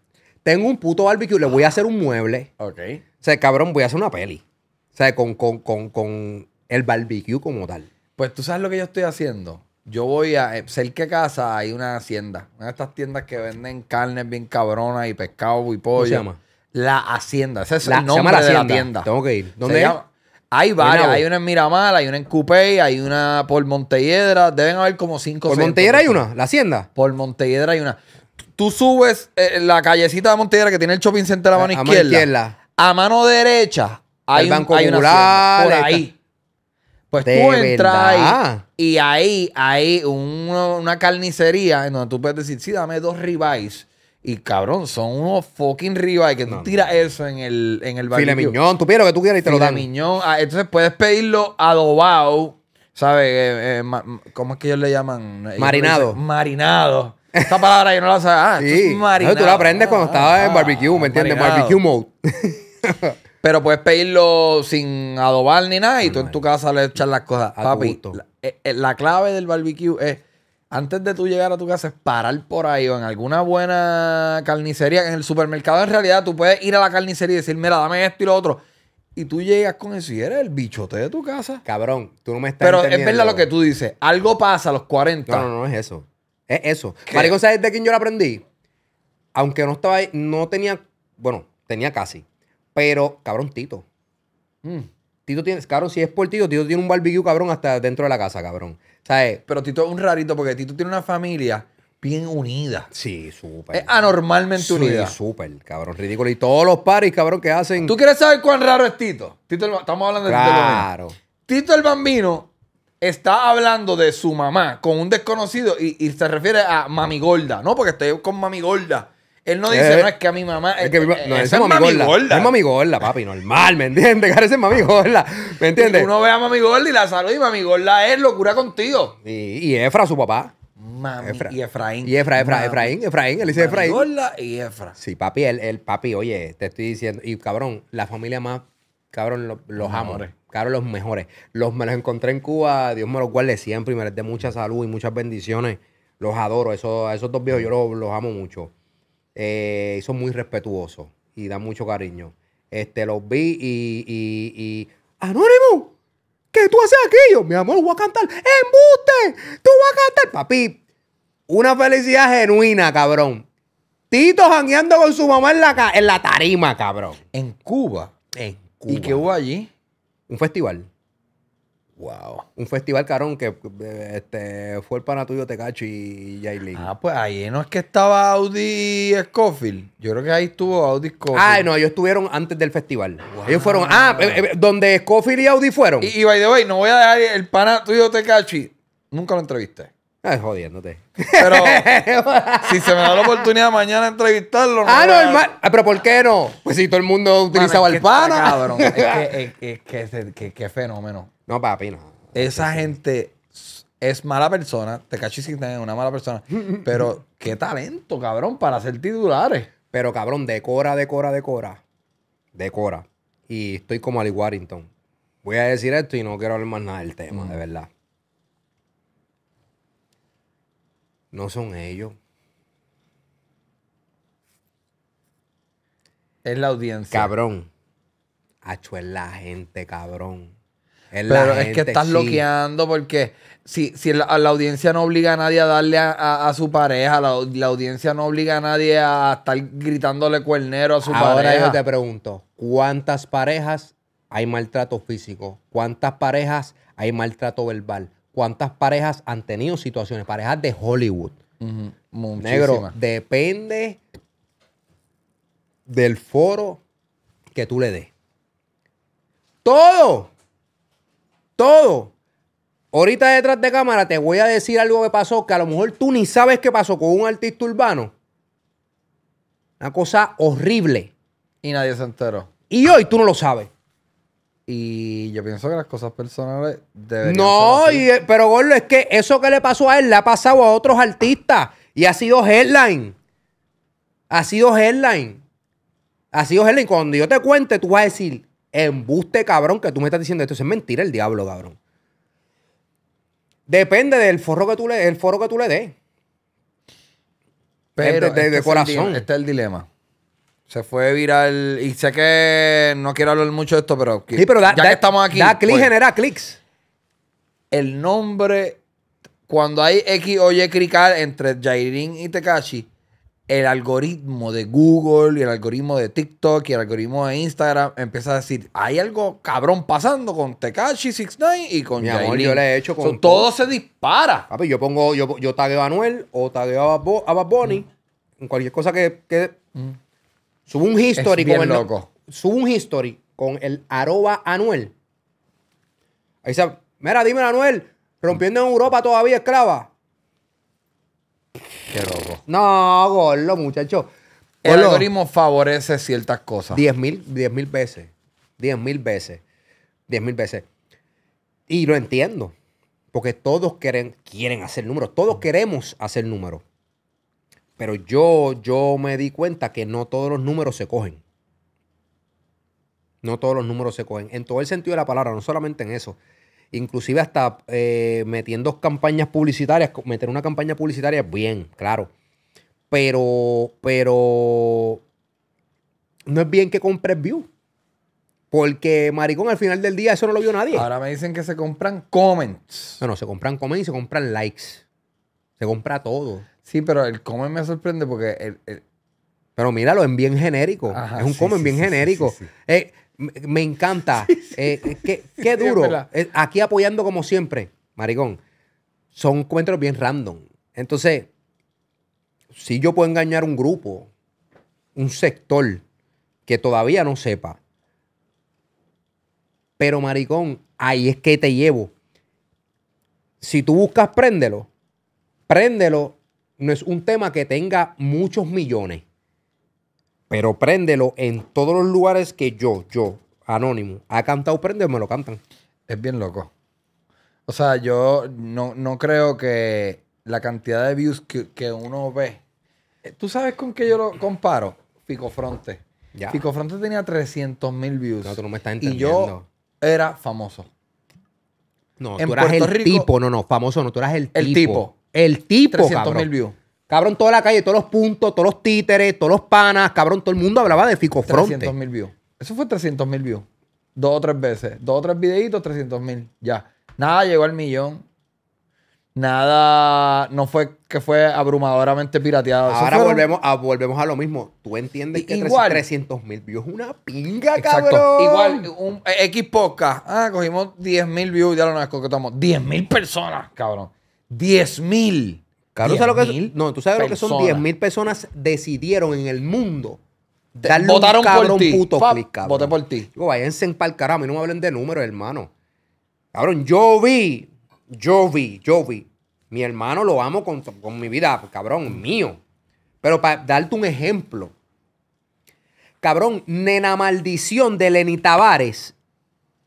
Tengo un puto barbecue, le voy a hacer un mueble. Ok. O sea, cabrón, voy a hacer una peli. O sea, con, con el barbecue como tal. Pues tú sabes lo que yo estoy haciendo. Yo voy a, eh, cerca de casa hay una hacienda, una de estas tiendas que venden carnes bien cabronas y pescado y pollo. ¿Cómo se llama? La Hacienda, ese es la, el nombre de la tienda. Tengo que ir. ¿Dónde Hay varias, hay una en Miramar, hay una en Coupey, hay una por Montehiedra. deben haber como cinco. ¿Por Montehiedra hay una? ¿La Hacienda? Por Montehiedra hay una. Tú subes eh, eh, la callecita de Montehiedra que tiene el shopping center a mano, izquierda. mano izquierda. A mano derecha hay, hay una Por ahí. Pues tú entras y ahí hay una carnicería en donde tú puedes decir, sí, dame dos ribeyes. Y cabrón, son unos fucking ribeyes que tú tiras eso en el, en el miñón, tú pides lo que tú quieras y te lo dan. Ah, entonces puedes pedirlo adobado, ¿sabes? Eh, eh, ¿Cómo es que ellos le llaman? marinado. marinado. Esta palabra yo no la sabía. Ah, sí. Marinado. No, tú la aprendes cuando estabas en ah, barbecue, ¿me entiendes? Barbecue mode. Pero puedes pedirlo sin adobar ni nada y tú en tu casa le echas las cosas. A Papi, eh, eh, la, clave del barbecue es, antes de tú llegar a tu casa, es parar por ahí o en alguna buena carnicería. En el supermercado, en realidad, tú puedes ir a la carnicería y decir, mira, dame esto y lo otro. Y tú llegas con eso y eres el bichote de tu casa. Cabrón, tú no me estás Pero es verdad lo que tú dices. Algo pasa a los 40. No, no, no es eso. Es eso. Marico, ¿sabes de quién yo lo aprendí? Aunque no estaba ahí, no tenía... Bueno, tenía casi pero, cabrón, Tito. Mm. Tito tiene, Claro, si es por Tito, Tito tiene un barbecue, cabrón, hasta dentro de la casa, cabrón. ¿Sabes? Eh, Pero Tito es un rarito porque Tito tiene una familia bien unida. Sí, súper. Es anormalmente unida. Sí, súper, cabrón, ridículo. Y todos los paris, cabrón, que hacen. ¿Tú quieres saber cuán raro es Tito? Tito Estamos hablando de Tito. Claro. Tito el Bambino está hablando de su mamá con un desconocido y, y se refiere a mami gorda, ¿no? Porque estoy con mami gorda. Él no eh, dice, no, es que a mi mamá. Es eh, que mi, eh, no, es, mami gorda. Es mami gorda, papi, normal, ¿me entiendes? Cara, es mami gorda. ¿Me entiendes? uno ve a mami gorda y la salud y mami gorda es locura contigo. Y, y Efra, su papá. Mami y Efraín. Y Efra, Efra, Efraín, Efraín, él dice Efraín. Gorda y Efra. Sí, papi, el, el papi, oye, te estoy diciendo, y cabrón, la familia más, cabrón, los, los amo. Cabrón, los mejores. Los me los encontré en Cuba, Dios me los guarde siempre y me les dé mucha salud y muchas bendiciones. Los adoro, esos, esos dos viejos yo los amo mucho. Eh, son muy respetuosos y dan mucho cariño. Este, los vi y, ¡Anónimo! ¿Qué tú haces aquí? Yo, mi amor, voy a cantar. ¡Embuste! ¡Tú vas a cantar! Papi, una felicidad genuina, cabrón. Tito jangueando con su mamá en la, en la tarima, cabrón. En Cuba. En Cuba. ¿Y qué hubo allí? Un festival. Wow. Un festival carón que eh, este, fue el pana tuyo Tecachi y Jailin. Ah, pues ahí no es que estaba Audi Scofield. Yo creo que ahí estuvo Audi Scofield. Ah, no, ellos estuvieron antes del festival. Ellos fueron. Ah, eh, eh, donde Scofield y Audi fueron. Y, by the way, no voy a dejar el pana tuyo Tecachi. Nunca lo entrevisté. Ah, jodiéndote. Pero si se me da la oportunidad mañana de entrevistarlo. ah, no, hermano. Ah, pero ¿por qué no? Pues si todo el mundo utilizaba el pana. Cabrón. Es que, es, que, fenómeno. No, papi, no. Esa gente es mala persona. Te cachis es una mala persona. pero qué talento, cabrón, para ser titulares. Pero, cabrón, decora, decora, decora. Decora. Y estoy como Ali Warrington. Voy a decir esto y no quiero hablar más nada del tema, mm. de verdad. No son ellos. Es la audiencia. Cabrón. Hacho es la gente, cabrón. Pero es que estás bloqueando porque si, si la, audiencia no obliga a nadie a darle a, su pareja, la, audiencia no obliga a nadie a estar gritándole cuernero a su pareja. Ahora yo te pregunto, ¿cuántas parejas hay maltrato físico? ¿Cuántas parejas hay maltrato verbal? ¿Cuántas parejas han tenido situaciones? Parejas de Hollywood. Negro, depende del foro que tú le des. Todo todo. Ahorita detrás de cámara te voy a decir algo que pasó que a lo mejor tú ni sabes qué pasó con un artista urbano. Una cosa horrible. Y nadie se enteró. Y hoy tú no lo sabes. Y yo pienso que las cosas personales deberían No, ser eh, pero Gordo, es que eso que le pasó a él le ha pasado a otros artistas. Y ha sido headline. Ha sido headline. Ha sido headline. Cuando yo te cuente, tú vas a decir, Embuste, cabrón, que tú me estás diciendo esto. es mentira el diablo, cabrón. Depende del forro que tú le, el foro que tú le des. Pero de, corazón. este es el dilema. Se fue viral. Y sé que no quiero hablar mucho de esto, pero. Sí, pero ya que estamos aquí. Da clic, pues, genera clics. El nombre. Cuando hay X o Y entre Jairín y Tekashi, el algoritmo de Google y el algoritmo de TikTok y el algoritmo de Instagram empieza a decir, hay algo cabrón pasando con Tekashi 69 y con Mi amor, yo le he hecho con todo. se dispara. yo pongo, yo, yo tagueo a Anuel o tagueo a, mm. en cualquier cosa que, mm. subo un history con el, loco. subo un history con el arroba Anuel. Ahí se, mira, dime Anuel, rompiendo en Europa todavía esclava. No, gollo muchacho. El algoritmo favorece ciertas cosas. Diez mil, diez mil veces. Diez mil veces. diez mil veces. Y lo entiendo. Porque todos quieren, quieren hacer números. Todos queremos hacer números. Pero yo, yo me di cuenta que no todos los números se cogen. No todos los números se cogen. En todo el sentido de la palabra, no solamente en eso inclusive hasta eh, metiendo campañas publicitarias, meter una campaña publicitaria es bien, claro. Pero, pero no es bien que compres view. Porque, maricón, al final del día eso no lo vio nadie. Ahora me dicen que se compran comments. No, se compran comments y se compran likes. Se compra todo. Sí, pero el comment me sorprende porque Pero míralo, es bien genérico. es un comment bien genérico. Eh, me, encanta. Eh, eh, qué, duro. Eh, aquí apoyando como siempre, maricón. Son encuentros bien random. Entonces, si yo puedo engañar un grupo, un sector que todavía no sepa, pero maricón, ahí es que te llevo. Si tú buscas préndelo, préndelo no es un tema que tenga muchos millones pero préndelo en todos los lugares que yo, yo, anónimo, ha cantado prende me lo cantan. Es bien loco. O sea, yo no, creo que la cantidad de views que, uno ve. Eh, ¿Tú sabes con qué yo lo comparo? Pico Fronte. Pico Fronte tenía 300 mil views. No, tú no me estás entendiendo. Y yo era famoso. No, tú eras el tipo. No, no, famoso no. Tú eras el, el tipo. El tipo, 300 mil views. Cabrón, toda la calle, todos los puntos, todos los títeres, todos los panas, cabrón, todo el mundo hablaba de Fico Fronte. 300 mil views. Eso fue 300 mil views. Dos o tres veces. Dos o tres videitos, 300 mil. Ya. Nada llegó al millón. Nada, no fue que fue abrumadoramente pirateado. Ahora volvemos, a, volvemos a lo mismo. Tú entiendes que 300 mil views es una pinga, Exacto. cabrón. Igual, un eh, X podcast. Ah, cogimos 10 mil views, ya lo nos 10 mil personas, cabrón. mil ¿sabes no, tú sabes lo que son 10.000 personas decidieron en el mundo darle un cabrón por ti. puto Voté por ti. váyanse el carajo, no me hablen de números, hermano. Cabrón, yo vi, yo vi, yo vi. Mi hermano lo amo con, mi vida, cabrón, mío. Pero para darte un ejemplo, cabrón, nena maldición de Lenny Tavares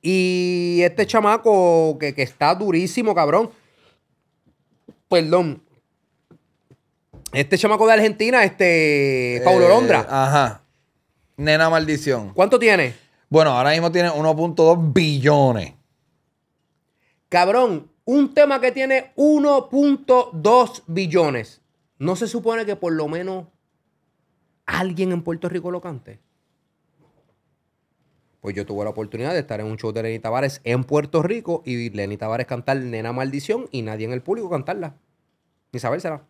y este chamaco que, que está durísimo, cabrón. Perdón, este chamaco de Argentina, este. Paulo eh, Londra. Ajá. Nena maldición. ¿Cuánto tiene? Bueno, ahora mismo tiene 1.2 billones. Cabrón, un tema que tiene 1.2 billones. ¿No se supone que por lo menos alguien en Puerto Rico lo cante? Pues yo tuve la oportunidad de estar en un show de Lenny Tavares en Puerto Rico y Lenny Tavares cantar Nena Maldición y nadie en el público cantarla. Ni sabérsela.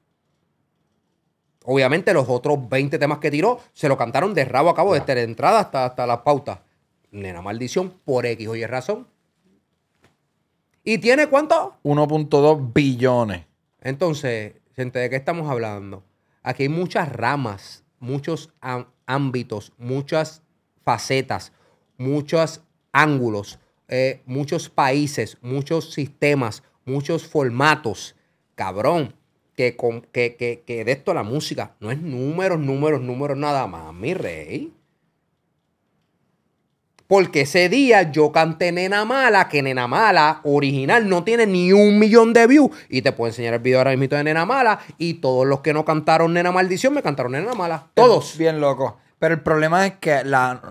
Obviamente los otros 20 temas que tiró se lo cantaron de rabo a cabo, desde la entrada hasta, hasta las pautas. Nena maldición, por X Oye, Y razón. ¿Y tiene cuánto? 1.2 billones. Entonces, gente, ¿de qué estamos hablando? Aquí hay muchas ramas, muchos ámbitos, muchas facetas, muchos ángulos, eh, muchos países, muchos sistemas, muchos formatos. Cabrón, que, que, que, de esto la música no es números, números, números nada más, mi rey. Porque ese día yo canté Nena Mala, que Nena Mala original no tiene ni un millón de views. Y te puedo enseñar el video ahora mismo de Nena Mala. Y todos los que no cantaron Nena Maldición me cantaron Nena Mala. Todos. Bien loco. Pero el problema es que la,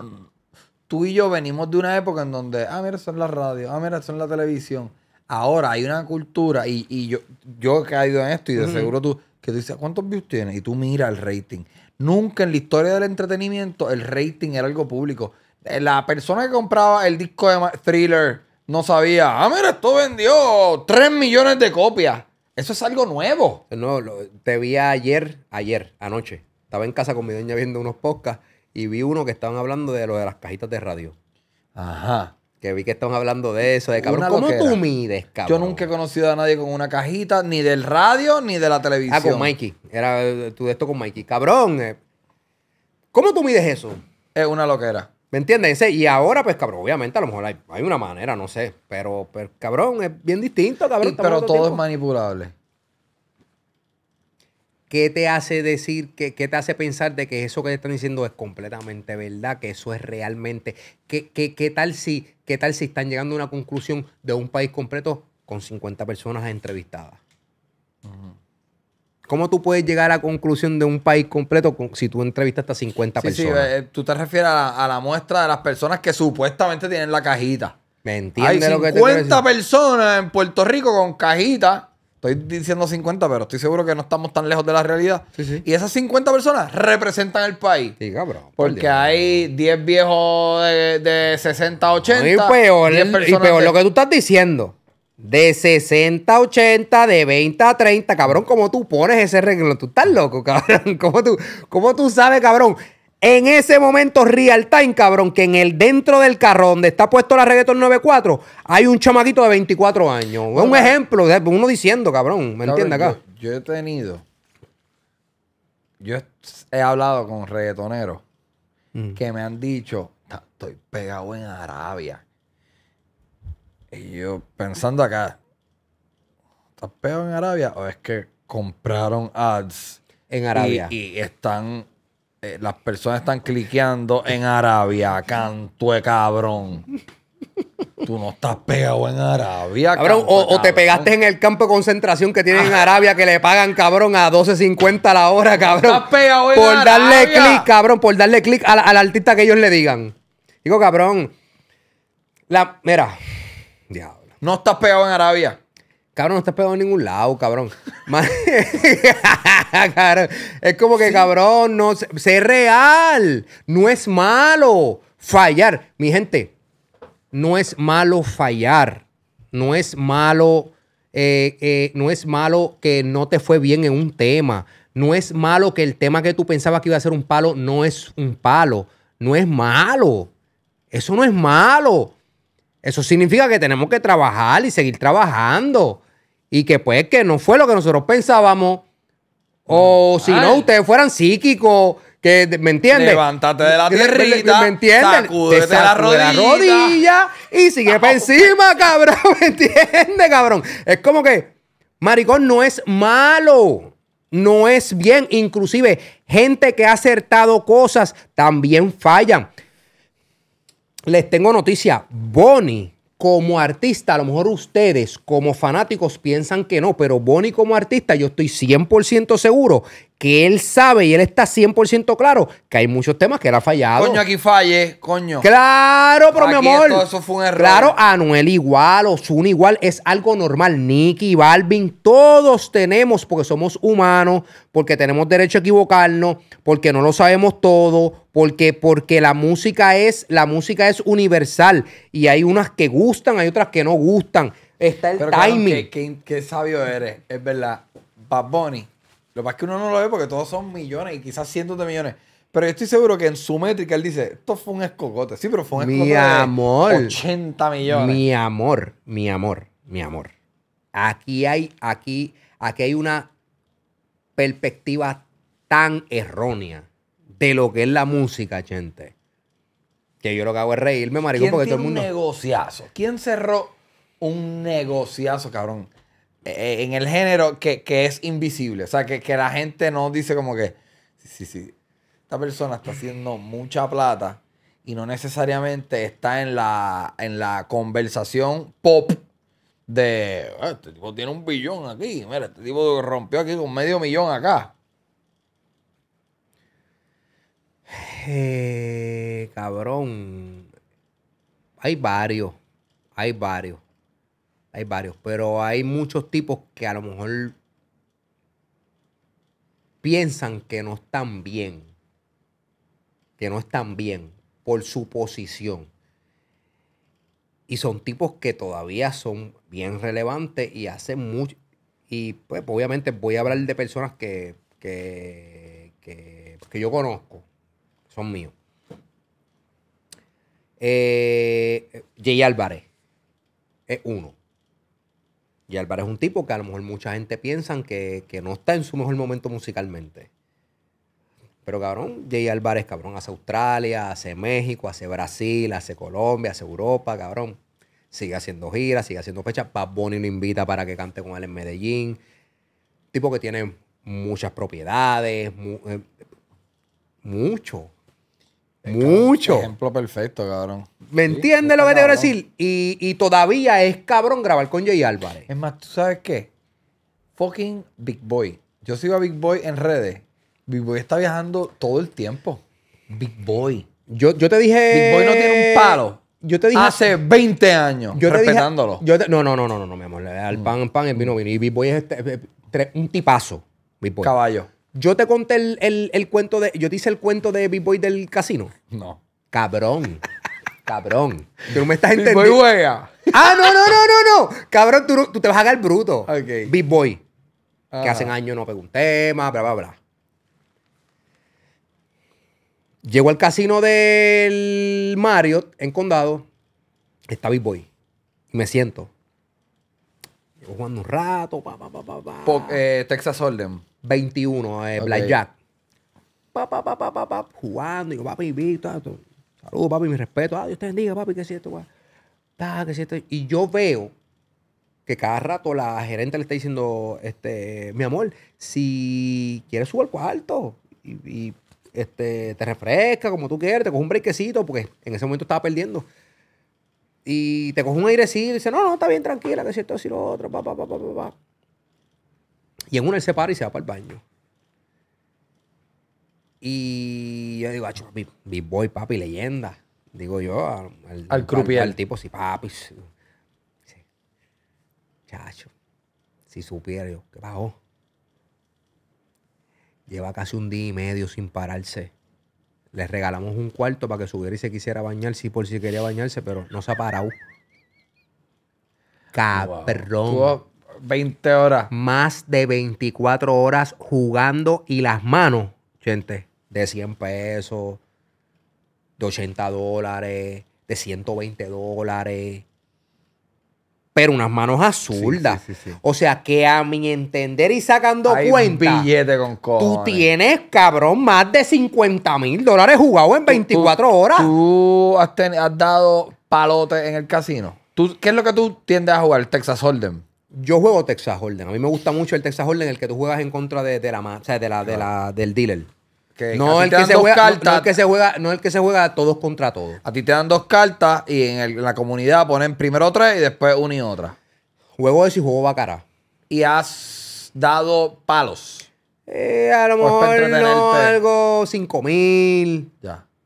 tú y yo venimos de una época en donde, ah, mira, son las radios, ah, mira, son la televisión. Ahora hay una cultura, y, y yo, yo he caído en esto, y de seguro tú, que tú dices, ¿cuántos views tienes? Y tú miras el rating. Nunca en la historia del entretenimiento el rating era algo público. Eh, la persona que compraba el disco de thriller no sabía, ah, mira, esto vendió 3 millones de copias. Eso es algo nuevo. No, lo, te vi ayer, ayer, anoche. Estaba en casa con mi doña viendo unos podcasts y vi uno que estaban hablando de lo de las cajitas de radio. Ajá. Que vi que están hablando de eso, de cabrón. ¿Cómo tú mides, cabrón? Yo nunca he conocido a nadie con una cajita, ni del radio, ni de la televisión. Ah, con Mikey. Era eh, tú esto con Mikey. Cabrón, eh, ¿cómo tú mides eso? Es una loquera. ¿Me entiendes? Y ahora, pues, cabrón, obviamente a lo mejor hay, una manera, no sé. Pero, pero pues, cabrón, es bien distinto, cabrón. pero todo es manipulable. ¿qué te hace decir, qué, te hace pensar de que eso que te están diciendo es completamente verdad, que eso es realmente, qué, qué, tal, si, qué tal si están llegando a una conclusión de un país completo con 50 personas entrevistadas? ¿Cómo tú puedes llegar a la conclusión de un país completo si tú entrevistas a 50 personas? Sí, eh, tú te refieres a la, muestra de las personas que supuestamente tienen la cajita. ¿Me 50 personas en Puerto Rico con cajita Estoy diciendo 50, pero estoy seguro que no estamos tan lejos de la realidad. Y esas 50 personas representan el país. Sí, cabrón. Porque hay 10 viejos de, de 60, 80. y peor, lo que tú estás diciendo. De 60 a 80, de 20 a 30, cabrón, ¿cómo tú pones ese renglón? Tú estás loco, cabrón. tú, cómo tú sabes, cabrón? En ese momento, real time, cabrón, que en el dentro del carro donde está puesto la reggaeton 94, hay un chamaquito de 24 años. Es un ejemplo, uno diciendo, cabrón, ¿me entiendes acá? Yo, he tenido, yo he hablado con reggaetoneros mm. que me han dicho, estoy pegado en Arabia. Y yo pensando acá, ¿estás pegado en Arabia? ¿O es que compraron ads en Arabia? y están eh, las personas están cliqueando en Arabia, canto, cabrón. Tú no estás pegado en Arabia. Cabrón, o, te pegaste en el campo de concentración que tienen en Arabia que le pagan, cabrón, a 12.50 la hora, cabrón. Estás pegado en por darle clic, cabrón, por darle clic al, artista que ellos le digan. Digo, cabrón. La, mira, diablo. No estás pegado en Arabia. Cabrón, no estás pegado en ningún lado, cabrón. Es como que, cabrón, no, sé, real. No es malo fallar. Mi gente, no es malo fallar. No es malo, eh, eh, no es malo que no te fue bien en un tema. No es malo que el tema que tú pensabas que iba a ser un palo no es un palo. No es malo. Eso no es malo. Eso significa que tenemos que trabajar y seguir trabajando. Y que pues que no fue lo que nosotros pensábamos. O si no, ustedes fueran psíquicos. Que, ¿Me entiendes? Levántate de la tierrita. ¿Me entiendes? la rodilla. la rodilla. y sigue para encima, cabrón. ¿Me entiendes, cabrón? Es como que, maricón, no es malo. No es bien. Inclusive, gente que ha acertado cosas también fallan. Les tengo noticia. Bonnie como artista, a lo mejor ustedes como fanáticos piensan que no, pero Bonnie como artista, yo estoy 100% seguro que él sabe y él está 100% claro que hay muchos temas que él ha fallado. Coño, aquí falle, coño. Claro, pero mi amor. eso fue un error. Claro, Anuel igual, Ozuna igual, es algo normal. Nicky, Balvin, todos tenemos, porque somos humanos, porque tenemos derecho a equivocarnos, porque no lo sabemos todo, porque, porque la música es, la música es universal y hay unas que gustan, hay otras que no gustan. Está el timing. qué, sabio eres, es verdad. Bad Bunny lo que pasa es que uno no lo ve porque todos son millones y quizás cientos de millones. Pero yo estoy seguro que en su métrica él dice, esto fue un escogote. Sí, pero fue un escogote mi amor, 80 millones. Mi amor, mi amor, mi amor. Aquí hay, aquí, aquí hay una perspectiva tan errónea de lo que es la música, gente. Que yo lo que hago es reírme, maricón, porque todo el mundo. un negociazo? ¿Quién cerró un negociazo, cabrón? Eh, en el género que, es invisible. O sea, que, que la gente no dice como que, sí, sí, sí, esta persona está haciendo mucha plata y no necesariamente está en la, en la conversación pop de ah, este tipo tiene un billón aquí, mira, este tipo rompió aquí con medio millón acá. Eh, cabrón, hay varios, hay varios. Hay varios, pero hay muchos tipos que a lo mejor piensan que no están bien. Que no están bien por su posición. Y son tipos que todavía son bien relevantes y hacen mucho. Y pues obviamente voy a hablar de personas que, que, que, que yo conozco. Son míos. Eh, Jay Álvarez es uno. Y Álvarez es un tipo que a lo mejor mucha gente piensa que, no está en su mejor momento musicalmente. Pero cabrón, Jay Álvarez, cabrón, hace Australia, hace México, hace Brasil, hace Colombia, hace Europa, cabrón. Sigue haciendo giras, sigue haciendo fechas. Bad Bunny lo invita para que cante con él en Medellín. Tipo que tiene muchas propiedades, eh, mucho. Mucho. Ejemplo perfecto, cabrón. ¿Me entiendes lo que te a decir? Y, todavía es cabrón grabar con Jay Álvarez. Es más, ¿tú sabes qué? Fucking Big Boy. Yo sigo a Big Boy en redes. Big Boy está viajando todo el tiempo. Big Boy. Yo, yo te dije. Big Boy no tiene un palo. Yo te dije. Hace 20 años. Yo respetándolo. yo no, no, no, no, no, mi amor. Al mm. pan, pan, el vino, vino. Y Big Boy es este, eh, eh, un tipazo. Caballo. Yo te conté el, cuento de. Yo te hice el cuento de Big Boy del casino. No. Cabrón. Cabrón. Tú no me estás entendiendo. Big Boy Ah, no, no, no, no, no. Cabrón, tú, te vas a dar bruto. Big Boy. Que ah. hace años no pegó un tema, bla, bla, bla. Llego al casino del Mario en Condado. Está Big Boy. Y me siento jugando un rato, pa, pa, pa, pa, pa. Eh, Texas Hold'em. 21, eh, Blackjack. Pa, pa, pa, pa, pa, jugando, y yo, papi, saludos, papi, mi respeto, ah, Dios te bendiga, papi, qué si esto, Y yo veo que cada rato la gerente le está diciendo, este, mi amor, si quieres sube al cuarto y, este, te refresca como tú quieres, te coge un brequecito, porque en ese momento estaba perdiendo. Y te coge un así y dice, no, no, está bien, tranquila, que si esto, si lo otro, pa, pa, pa, pa, pa. Y en una él se para y se va para el baño. Y yo digo, mi, boy, papi, leyenda. Digo yo al, al, tipo, sí, papi. Chacho, si supiera yo, ¿qué pasó? Lleva casi un día y medio sin pararse. Les regalamos un cuarto para que subiera y se quisiera bañar, sí, por si quería bañarse, pero no se ha parado. Cabrón. 20 horas. Más de 24 horas jugando y las manos, gente, de 100 pesos, de 80 dólares, de 120 dólares pero unas manos azuldas. o sea que a mi entender y sacando cuenta. Tú tienes, cabrón, más de 50 mil dólares jugados en 24 horas. Tú has, dado palote en el casino. ¿Tú, ¿Qué es lo que tú tiendes a jugar? Texas Hold'em. Yo juego Texas Hold'em. A mí me gusta mucho el Texas Hold'em, el que tú juegas en contra de, la, o sea, de la, de la, del dealer no, el que se juega, no, el que se juega, todos contra todos. A ti te dan dos cartas y en, la comunidad ponen primero tres y después una y otra. Juego de y juego bacará. Y has dado palos. Eh, a lo pues mejor no algo cinco mil,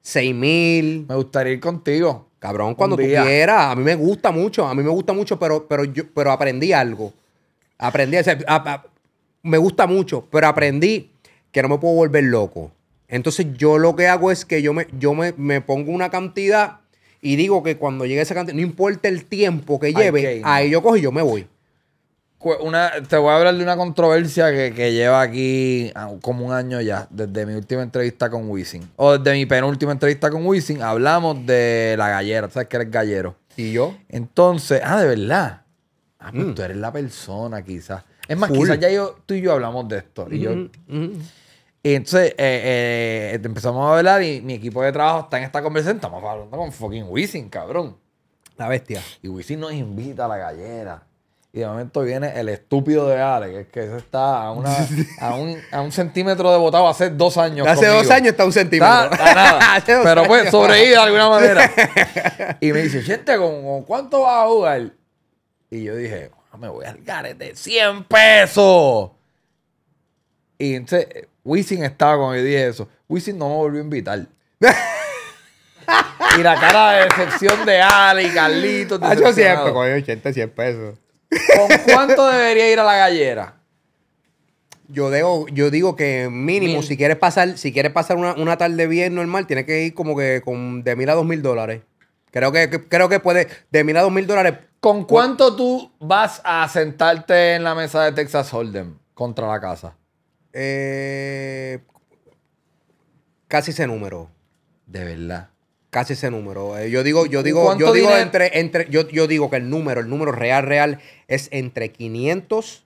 seis mil. Me gustaría ir contigo. Cabrón, cuando tú quieras. A mí me gusta mucho, a mí me gusta mucho, pero, pero, yo, pero aprendí algo. Aprendí, me gusta mucho, pero aprendí que no me puedo volver loco. Entonces yo lo que hago es que yo me, yo me, pongo una cantidad y digo que cuando llegue esa cantidad, no importa el tiempo que lleve, ahí yo cojo y yo me voy. Una, te voy a hablar de una controversia que, lleva aquí ah, como un año ya, desde mi última entrevista con Wisin. O desde mi penúltima entrevista con Wisin, hablamos de la gallera. ¿Sabes que eres gallero? ¿Y yo? Entonces, ah, de verdad. Ah, pues mm. tú eres la persona, quizás. Es más, quizás ya yo, tú y yo hablamos de esto. Y yo. Y entonces eh, eh, empezamos a hablar y mi equipo de trabajo está en esta conversación. Estamos hablando con fucking Wisin, cabrón. La bestia. Y Wisin nos invita a la gallera. Y de momento viene el estúpido de Ale, que eso está a, un, centímetro de votado hace dos años. Hace dos años está un centímetro. Pero pues sobrevive de alguna manera. y me dice, gente, ¿con, cuánto vas a jugar? Y yo dije, ah, me voy al garete, 100 pesos. Y entonces Wisin estaba cuando yo dije eso. Wisin no me volvió a invitar. y la cara de decepción de Ali, Carlitos. Ah, yo siempre, con 80, 100 pesos. ¿Con cuánto debería ir a la gallera? Yo, yo digo que mínimo, si quieres pasar, si quieres pasar una, una, tarde bien normal, tienes que ir como que con de mil a dos mil dólares. Creo que, creo que puede, de mil a dos mil dólares. ¿Con cuánto tú vas a sentarte en la mesa de Texas Hold'em contra la casa? Eh, casi ese número. De verdad. Casi ese número. Eh, yo digo, yo digo, yo digo entre, entre, yo, digo que el número, el número real, real, es entre 500,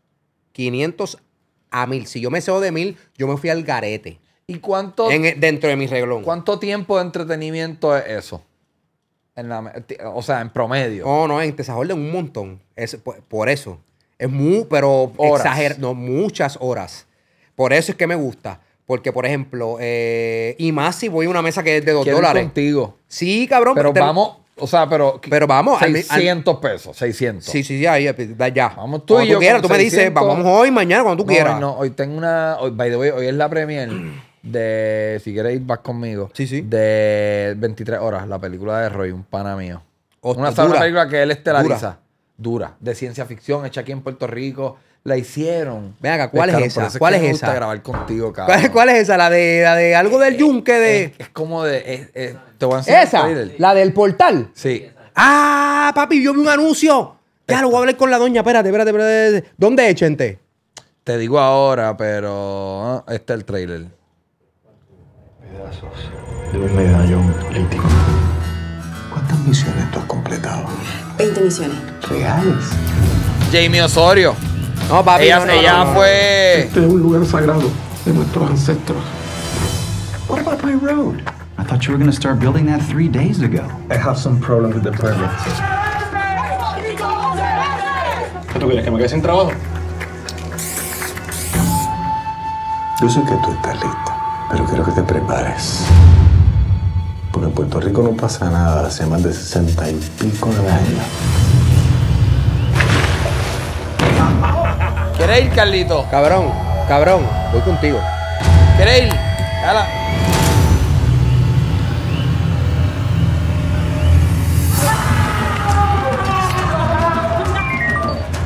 500 a 1000. Si yo me cedo de 1000, yo me fui al garete. ¿Y cuánto? dentro de mi reglón. ¿Cuánto tiempo de entretenimiento es eso? o sea, en promedio. No, no, en Tesajol un montón. por, eso. Es muy, pero exagerado. No, muchas horas. Por eso es que me gusta. Porque, por ejemplo, eh, y más si voy a una mesa que es de 2 dólares. contigo. Sí, cabrón. Pero vamos, o sea, pero. Pero vamos. 600 pesos, 600. Sí, sí, sí. ya. Eh, ya. Vamos tú y yo tú me dices, vamos hoy, mañana, cuando tú quieras. No, hoy tengo una. Hoy, by the hoy es la premier de. Si quieres vas conmigo. Sí, sí. De 23 horas, la película de Roy, un pana mío. Oh, una, película que él estelariza. dura. De ciencia ficción, hecha aquí en Puerto Rico la hicieron. Venga, acá, ¿cuál es, esa? ¿Cuál es, esa? me gusta grabar contigo, cabrón. ¿Cuál, es esa? La de, la de algo del eh, yunque de. Eh, es, como de. te a ¿Esa? la del portal. Sí. Ah, papi, yo vi un anuncio. Ya lo voy a hablar con la doña. Espérate, espérate, espérate. ¿Dónde es, Te digo ahora, pero. Ah, este es el trailer. Pedazos de un medallón lítico. ¿Cuántas misiones tú has completado? 20 misiones. ¿Reales? Jamie Osorio. No, papi, ya no, fue. Este es un lugar sagrado de nuestros ancestros. What about my road? I thought you were going to start building that three days ago. I have some problem with the permits. ¿Qué ah, tú quieres que me quede sin trabajo? Yo sé que tú estás lista, pero quiero que te prepares. Porque en Puerto Rico no pasa nada hace más de sesenta y pico de años. ¿Quieres Carlito? Cabrón, cabrón, voy contigo. ¿Quieres ir? Cala.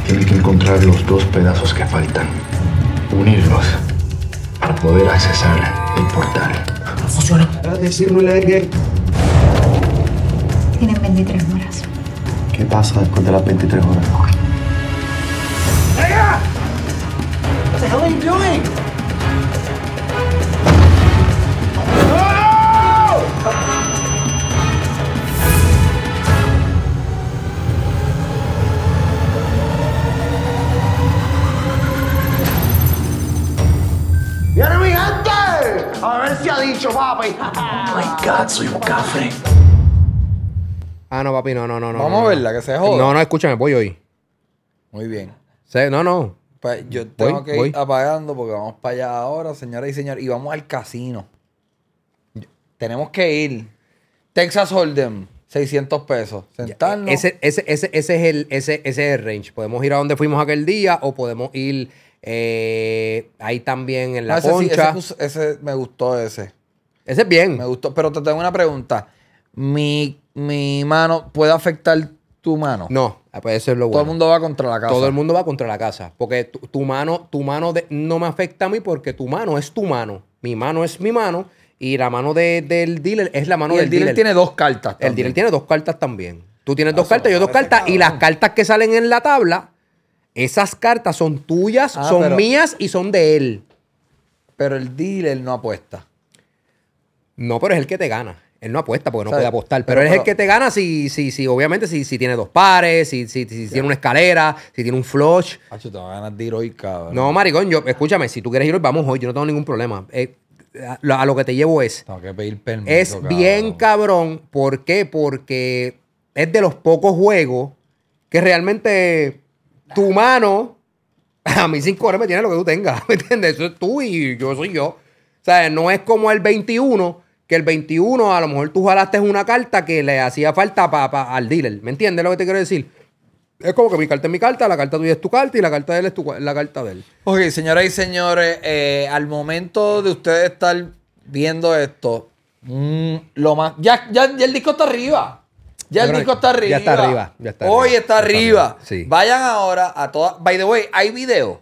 Tienen que encontrar los dos pedazos que faltan. Unirlos para poder accesar el portal. No funciona. Tienen 23 horas. ¿Qué pasa después de las 23 horas? hell are you doing? ¡Viene mi gente! A ver si ha dicho, papi. Oh my God, soy un cafre. Ah, no, papi, no, no, no. Vamos a verla, que se joda. No, no, escúchame, voy hoy. Muy bien. no, no. Pues, yo tengo que ir apagando porque vamos para allá ahora, señoras y señores. Y vamos al casino. Tenemos que ir. Texas Hold'em, 600 pesos. Sentarnos. Ese, es el, ese, ese range. Podemos ir a donde fuimos aquel día o podemos ir eh, ahí también en la ese, me gustó ese. Ese es bien. Me gustó. Pero te tengo una pregunta. ¿Mi, mi mano puede afectar tu mano? No. Ah, pues Todo el mundo va contra la casa. Todo el mundo va contra la casa. Porque tu, mano, tu mano no me afecta a mí porque tu mano es tu mano. Mi mano es mi mano. Y la mano del dealer es la mano del dealer. El dealer tiene dos cartas. El dealer tiene dos cartas también. Tú tienes dos ah, cartas, yo dos cartas. Y las cartas que salen en la tabla, esas cartas son tuyas, ah, son mías y son de él. Pero el dealer no apuesta. No, pero es el que te gana. Él no apuesta porque no puede apostar, pero, él es el que te gana si, si, si obviamente, si, si tiene dos pares, si, tiene una escalera, si tiene un flush. te van a ganar de ir hoy, cabrón. No, maricón, yo, escúchame, si tú quieres ir hoy, vamos hoy, yo no tengo ningún problema. Eh, a, lo que te llevo es. Tengo que pedir permiso. Es bien cabrón, ¿por qué? Porque es de los pocos juegos que realmente tu mano, a mí sin correr me tiene lo que tú tengas, ¿me entiendes? Eso es tú y yo soy yo. O sea, no es como el 21 que el 21 a lo mejor tú jalaste una carta que le hacía falta pa, al dealer. ¿Me entiendes lo que te quiero decir? Es como que mi carta es mi carta, la carta tuya es tu carta y la carta de él es la carta de él. Ok, señoras y señores, eh, al momento de ustedes estar viendo esto, mm, lo más. Ya, el disco está arriba. Ya el disco está arriba. está arriba. Hoy está arriba. Vayan ahora a todas. By the way, hay video.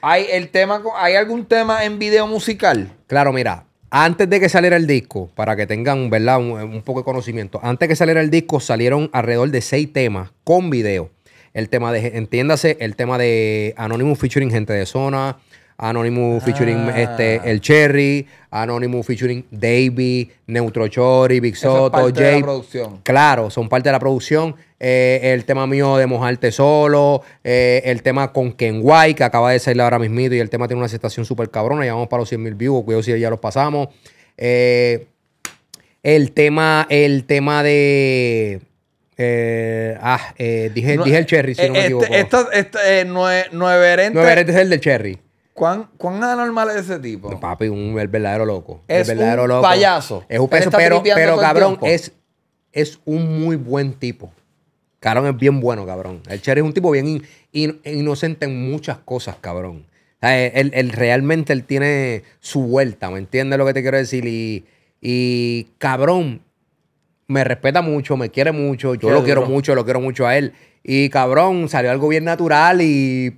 Hay el tema, hay algún tema en video musical. Claro, mira, antes de que saliera el disco, para que tengan ¿verdad? Un, un, poco de conocimiento, antes de que saliera el disco salieron alrededor de seis temas con video. El tema de, entiéndase, el tema de Anonymous featuring gente de zona, Anonymous ah. featuring este, El Cherry, Anonymous featuring Davey, Neutro Chori, Big Soto, Claro, son parte de la producción. Eh, el tema mío de Mojarte Solo, eh, el tema con Ken White, que acaba de salir ahora mismo y el tema tiene una aceptación súper cabrona. Ya vamos para los 100 mil views, cuidado si ya los pasamos. Eh, el tema, el tema de. ah, dije, dije, el Cherry, si no me este, equivoco. Esto, este es el de Cherry. ¿Cuán, anormal es ese tipo? No, papi, un el verdadero loco. Es verdadero un loco. payaso. Es un payaso, pero, pero cabrón, es, es un muy buen tipo. Cabrón es bien bueno, cabrón. El Cher es un tipo bien inocente en muchas cosas, cabrón. él, realmente él tiene su vuelta, ¿me entiendes lo que te quiero decir? Y, cabrón, me respeta mucho, me quiere mucho, yo lo quiero mucho, lo quiero mucho a él. Y cabrón, salió algo bien natural y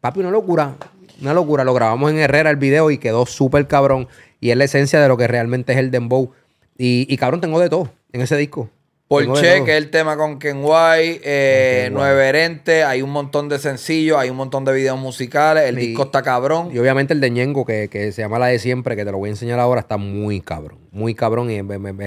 papi, una locura. Una locura, lo grabamos en Herrera el video y quedó súper cabrón. Y es la esencia de lo que realmente es el Dembow. Y, cabrón, tengo de todo en ese disco. Che, que es el tema con Ken White, eh, Nueverente, hay un montón de sencillos, hay un montón de videos musicales, el disco está cabrón. Y obviamente el de Ñengo, que, se llama La de Siempre, que te lo voy a enseñar ahora, está muy cabrón, muy cabrón y es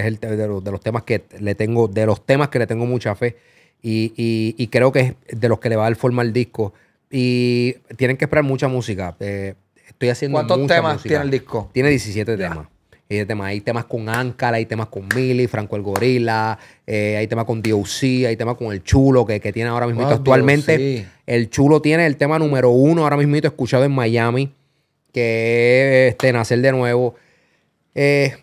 el de los, de los temas que le tengo, de los temas que le tengo mucha fe y, y creo que es de los que le va a dar forma al disco. Y tienen que esperar mucha música. Eh, estoy haciendo ¿Cuántos temas tiene el disco? Tiene 17 temas. Hay temas, hay temas con Ankara, hay temas con Mili, Franco el Gorila, eh, hay temas con DOC, hay temas con El Chulo, que, tiene ahora mismo. Ah, actualmente, El Chulo tiene el tema número uno ahora mismo escuchado en Miami, que es este, Nacer de Nuevo. Eh,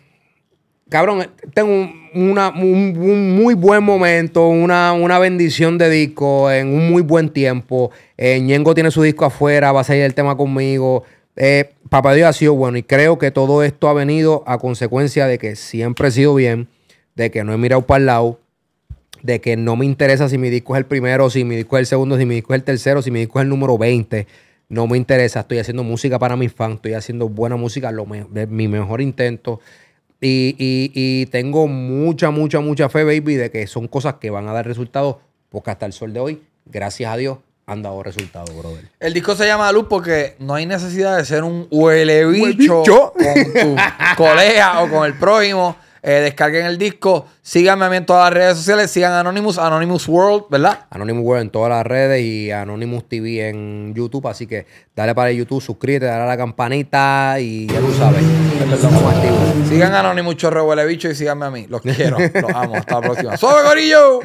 cabrón, tengo un, muy buen momento, una, bendición de disco en un muy buen tiempo. Eh, Ñengo tiene su disco afuera, va a salir el tema conmigo. Eh, Papá Dios ha sido bueno y creo que todo esto ha venido a consecuencia de que siempre he sido bien, de que no he mirado para el lado, de que no me interesa si mi disco es el primero, si mi disco es el segundo, si mi disco es el tercero, si mi disco es el número 20. No me interesa, estoy haciendo música para mis fans, estoy haciendo buena música, lo mi mejor intento. Y, tengo mucha, mucha, mucha fe, baby, de que son cosas que van a dar resultados, porque hasta el sol de hoy, gracias a Dios, han dado resultados, brother. El disco se llama Luz porque no hay necesidad de ser un huele bicho con tu colega o con el prójimo. Eh, descarguen el disco. Síganme a mí en todas las redes sociales. Sigan Anonymous, Anonymous World, ¿verdad? Anonymous World en todas las redes y Anonymous TV en YouTube. Así que dale para YouTube, suscríbete, dale a la campanita y ya tú sabes. Empezamos Sigan Anonymous Chorro Huele Bicho y síganme a mí. Los quiero, los amo. Hasta la próxima. ¡Sobe, gorillo!